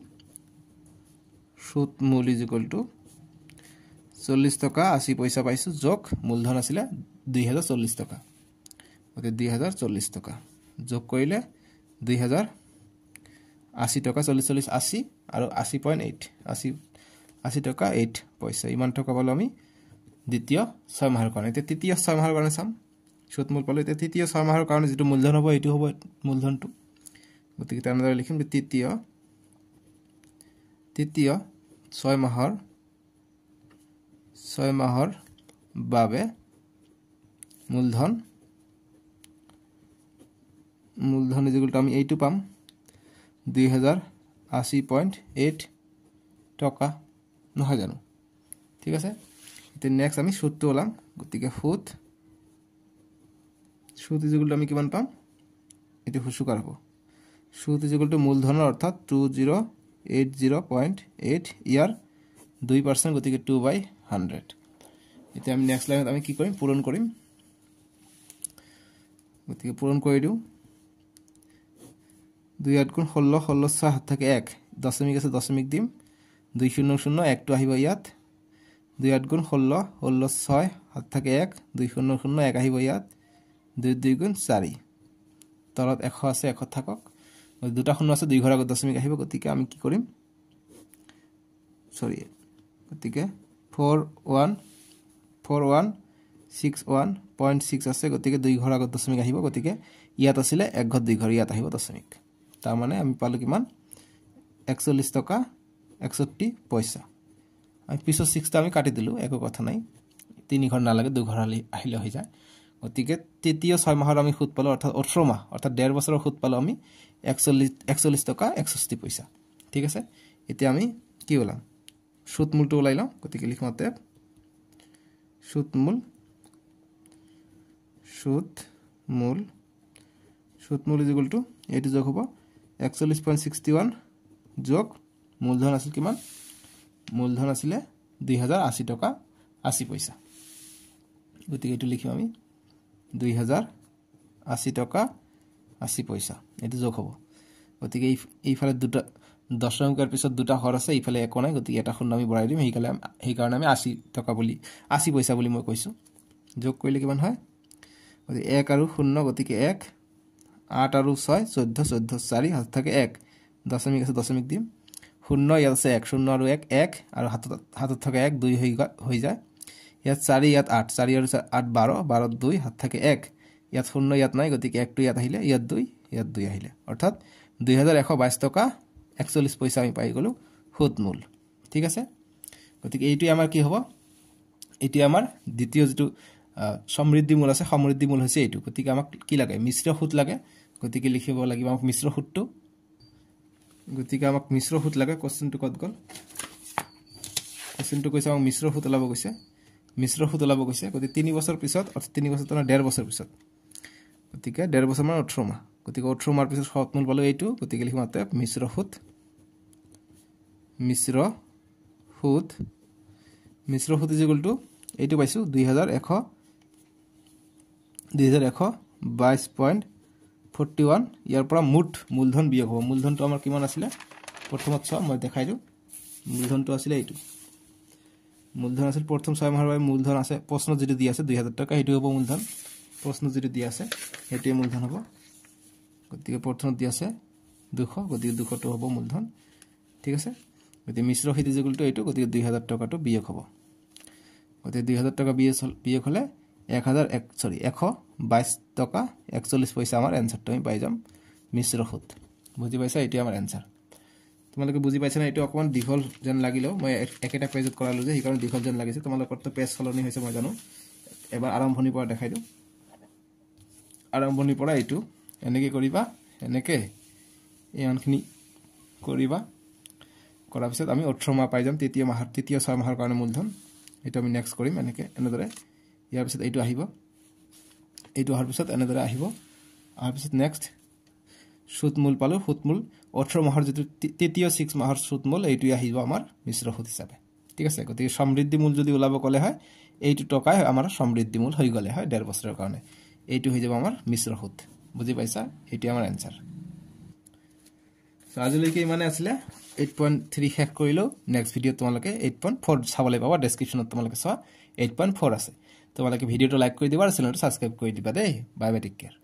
সুত মূল ইজ ইকুৱেল টু চল্লিছ টকা আশী পইচা পাইছোঁ যোগ মূলধন আছিলে দুই হাজাৰ চল্লিছ টকা গতিকে দুই হাজাৰ চল্লিছ টকা যোগ কৰিলে দুই হাজাৰ আশী টকা চল্লিছ চল্লিছ আশী আৰু আশী পইণ্ট এইট আশী আশী টকা এইট পইচা ইমান টকা পালোঁ আমি দ্বিতীয় ছয়মাহৰ কাৰণে এতিয়া তৃতীয় ছয়মাহৰ কাৰণে চাম সুত মূল পালোঁ এতিয়া তৃতীয় ছয়মাহৰ কাৰণে যিটো মূলধন হ'ব এইটো হ'ব মূলধনটো গতিকে তেনেদৰে লিখিম তৃতীয় তৃতীয় ছয়মাহৰ ছয়মাহৰ বাবে মূলধন মূলধন যিগুলো আমি এইটো পাম দুই হাজাৰ আশী পইণ্ট এইট টকা নহয় জানো ঠিক আছে এতিয়া নেক্সট আমি সুতটো ওলাম গতিকে সুত সুত ইজুগুলটো আমি কিমান পাম এইটো সুচুকাৰ হ'ব সুত ইজুগুলটো মূলধনৰ অৰ্থাৎ two zero' eight zero' point eight ইয়াৰ দুই পাৰ্চেণ্ট গতিকে টু বাই হাণ্ড্ৰেড এতিয়া আমি নেক্সট লাইনত আমি কি কৰিম পূৰণ কৰিম গতিকে পূৰণ কৰি দিওঁ দুই আট গুণ ষোল্ল ষোল্ল ছয় সাত থাকে এক দশমিক আছে দশমিক দিম দুই শূন্য শূন্য একটো আহিব ইয়াত দুই আঠ গুণ ষোল্ল ষোল্ল ছয় সাত থাকে এক দুই শূন্য শূন্য এক আহিব ইয়াত দুই দুই গুণ চাৰি তলত এশ আছে এশ থাকক দুটা শূন্য আছে দুইঘৰ আগত দশমিক আহিব গতিকে আমি কি কৰিম চৰি গতিকে four one four one six one point six আছে গতিকে দুইঘৰ আগত দশমিক আহিব গতিকে ইয়াত আছিলে এক ঘৰ দুইঘৰ ইয়াত আহিব দশমিক তাৰমানে আমি পালোঁ কিমান একচল্লিছ টকা একষট্টি পয়সা আমি পিছৰ ছিক্সটো আমি কাটি দিলোঁ একো কথা নাই তিনি ঘৰ নালাগে দুঘৰ আহিলে হৈ যায় গতিকে তৃতীয় ছয় মাহৰ আমি সুত পালোঁ অৰ্থাৎ ওঠৰ মাহ অৰ্থাৎ ডেৰ বছৰৰ সুত পালোঁ আমি একচল্লিছ একচল্লিছ টকা একষষ্ঠি পইচা ঠিক আছে এতিয়া আমি কি ওলাম সুতমূলটো ওলাই লওঁ গতিকে লিখোঁতে সুতমূল সুত মূল সুতমূল ইজিকুলটো এইটো যোগ হ'ব একচল্লিছ পইণ্ট ছিক্সটি ওৱান যোগ মূলধন আছিল কিমান মূলধন আছিলে দুই হাজাৰ আশী টকা আশী পইচা গতিকে এইটো লিখিম আমি দুই হাজাৰ আশী টকা আশী পইচা এইটো যোগ হ'ব গতিকে এই এইফালে দুটা দশমিকাৰ পিছত দুটা হৰ আছে এইফালে একো নাই গতিকে এটা শূন্য আমি বঢ়াই দিম সেইকাৰণে সেইকাৰণে আমি আশী টকা বুলি আশী পইচা বুলি মই কৈছোঁ যোগ কৰিলে কিমান হয় গতিকে এক আৰু শূন্য গতিকে এক আঠ আৰু ছয় চৈধ্য চৈধ্য চাৰি হাত থাকে এক দশমিক আছে দশমিক দিম শূন্য ইয়াত আছে এক শূন্য আৰু এক এক আৰু হাতত হাতত থকা এক দুই হৈ হৈ যায় ইয়াত চাৰি ইয়াত আঠ চাৰি আৰু আঠ বাৰ বাৰত দুই হাত থাকে এক ইয়াত শূন্য ইয়াত নাই গতিকে একটো ইয়াত আহিলে ইয়াত দুই ইয়াত দুই আহিলে অৰ্থাৎ দুই হাজাৰ এশ বাইছ টকা একচল্লিছ পইচা আমি পাই গ'লোঁ মূল ঠিক আছে গতিকে এইটোৱে আমাৰ কি হ'ব এইটোৱে আমাৰ দ্বিতীয় যিটো সমৃদ্ধি মূল আছে সমৃদ্ধি মূল হৈছে এইটো গতিকে আমাক কি লাগে মিশ্ৰ সুত লাগে গতিকে লিখিব লাগিব আমাক মিশ্ৰ সুতটো গতিকে আমাক মিশ্ৰ সুত লাগে কুৱেশ্যনটো কত গল কোশ্চিনটো কৈছে আমাক মিশ্ৰ সুত ওলাব কৈছে মিশ্ৰ সুত ওলাব কৈছে গতিকে তিনি বছৰ পিছত অৰ্থাৎ তিনি বছৰ তাৰমানে ডেৰ বছৰ পিছত গতিকে ডেৰ বছৰ মানে ওঠৰ মাহ গতিকে ওঠৰ মাহৰ পিছত মূল পালোঁ এইটো গতিকে লিখো মাতে মিশ্ৰ সুত মিশ্ৰ সুত মিশ্ৰ সুত গ'লটো এইটো পাইছোঁ দুই হাজাৰ এশ দুই হাজাৰ এশ বাইছ পইণ্ট ফৰ্টি ওৱান ইয়াৰ পৰা মুঠ মূলধন বিয়োগ হ'ব মূলধনটো আমাৰ কিমান আছিলে প্ৰথমত চোৱা মই দেখাই দিওঁ মূলধনটো আছিলে এইটো মূলধন আছিল প্ৰথম ছয় মাহৰ বাবে মূলধন আছে প্ৰশ্ন যিটো দি আছে দুই হাজাৰ টকা সেইটো হ'ব মূলধন প্ৰশ্ন যিটো দি আছে সেইটোৱে মূলধন হ'ব গতিকে প্ৰথমত দি আছে দুশ গতিকে দুশটো হ'ব মূলধন ঠিক আছে গতিকে মিশ্ৰ খেতি যিগুলিটো এইটো গতিকে দুই হাজাৰ টকাটো বিয়োগ হ'ব গতিকে দুই হাজাৰ টকা বিয়োগ হ'লে এক হাজাৰ এক চৰি এশ বাইশ টকা একচল্লিছ পইচা আমাৰ এনচাৰটো আমি পাই যাম মিশ্ৰ সুত বুজি পাইছা এইটোৱে আমাৰ এনচাৰ তোমালোকে বুজি পাইছানে এইটো অকণমান দীঘল যেন লাগিলেও মই একেটা পেজত কৰালোঁ যে সেইকাৰণে দীঘল যেন লাগিছে তোমালোকৰতো পেজ সলনি হৈছে মই জানো এবাৰ আৰম্ভণিৰ পৰা দেখাই দিওঁ আৰম্ভণিৰ পৰা এইটো এনেকৈ কৰিবা এনেকৈ ইমানখিনি কৰিবা কৰাৰ পিছত আমি ওঠৰ মাহ পাই যাম তৃতীয় মাহৰ তৃতীয় ছয় মাহৰ কাৰণে মূলধন এইটো আমি নেক্সট কৰিম এনেকৈ এনেদৰে ইয়াৰ পিছত এইটো আহিব এইটো অহাৰ পিছত এনেদৰে আহিব অহাৰ পিছত নেক্সট সুতমূল পালোঁ সুতমূল ওঠৰ মাহৰ যিটো তৃতীয় ছিক্স মাহৰ মূল এইটোৱে আহিব আমাৰ মিশ্ৰ সুত হিচাপে ঠিক আছে গতিকে সমৃদ্ধি মূল যদি ওলাব ক'লে হয় এইটো টকাই আমাৰ সমৃদ্ধি মূল হৈ গ'লে হয় ডেৰ বছৰৰ কাৰণে এইটো হৈ যাব আমাৰ মিশ্ৰ সুত বুজি পাইছা এইটোৱে আমাৰ এনচাৰ আজিলৈকে ইমানেই আছিলে এইট পইণ্ট থ্ৰী শেষ কৰিলেও নেক্সট ভিডিঅ'ত তোমালোকে এইট পইণ্ট ফ'ৰ চাবলৈ পাবা ডেছক্ৰিপশ্যনত তোমালোকে চোৱা এইট পইণ্ট ফ'ৰ আছে তোমালোকে ভিডিঅ'টো লাইক কৰি দিবা আৰু চেনেলটো ছাবস্ক্ৰাইব কৰি দিবা দেই বাই বাই টেক কেয়াৰ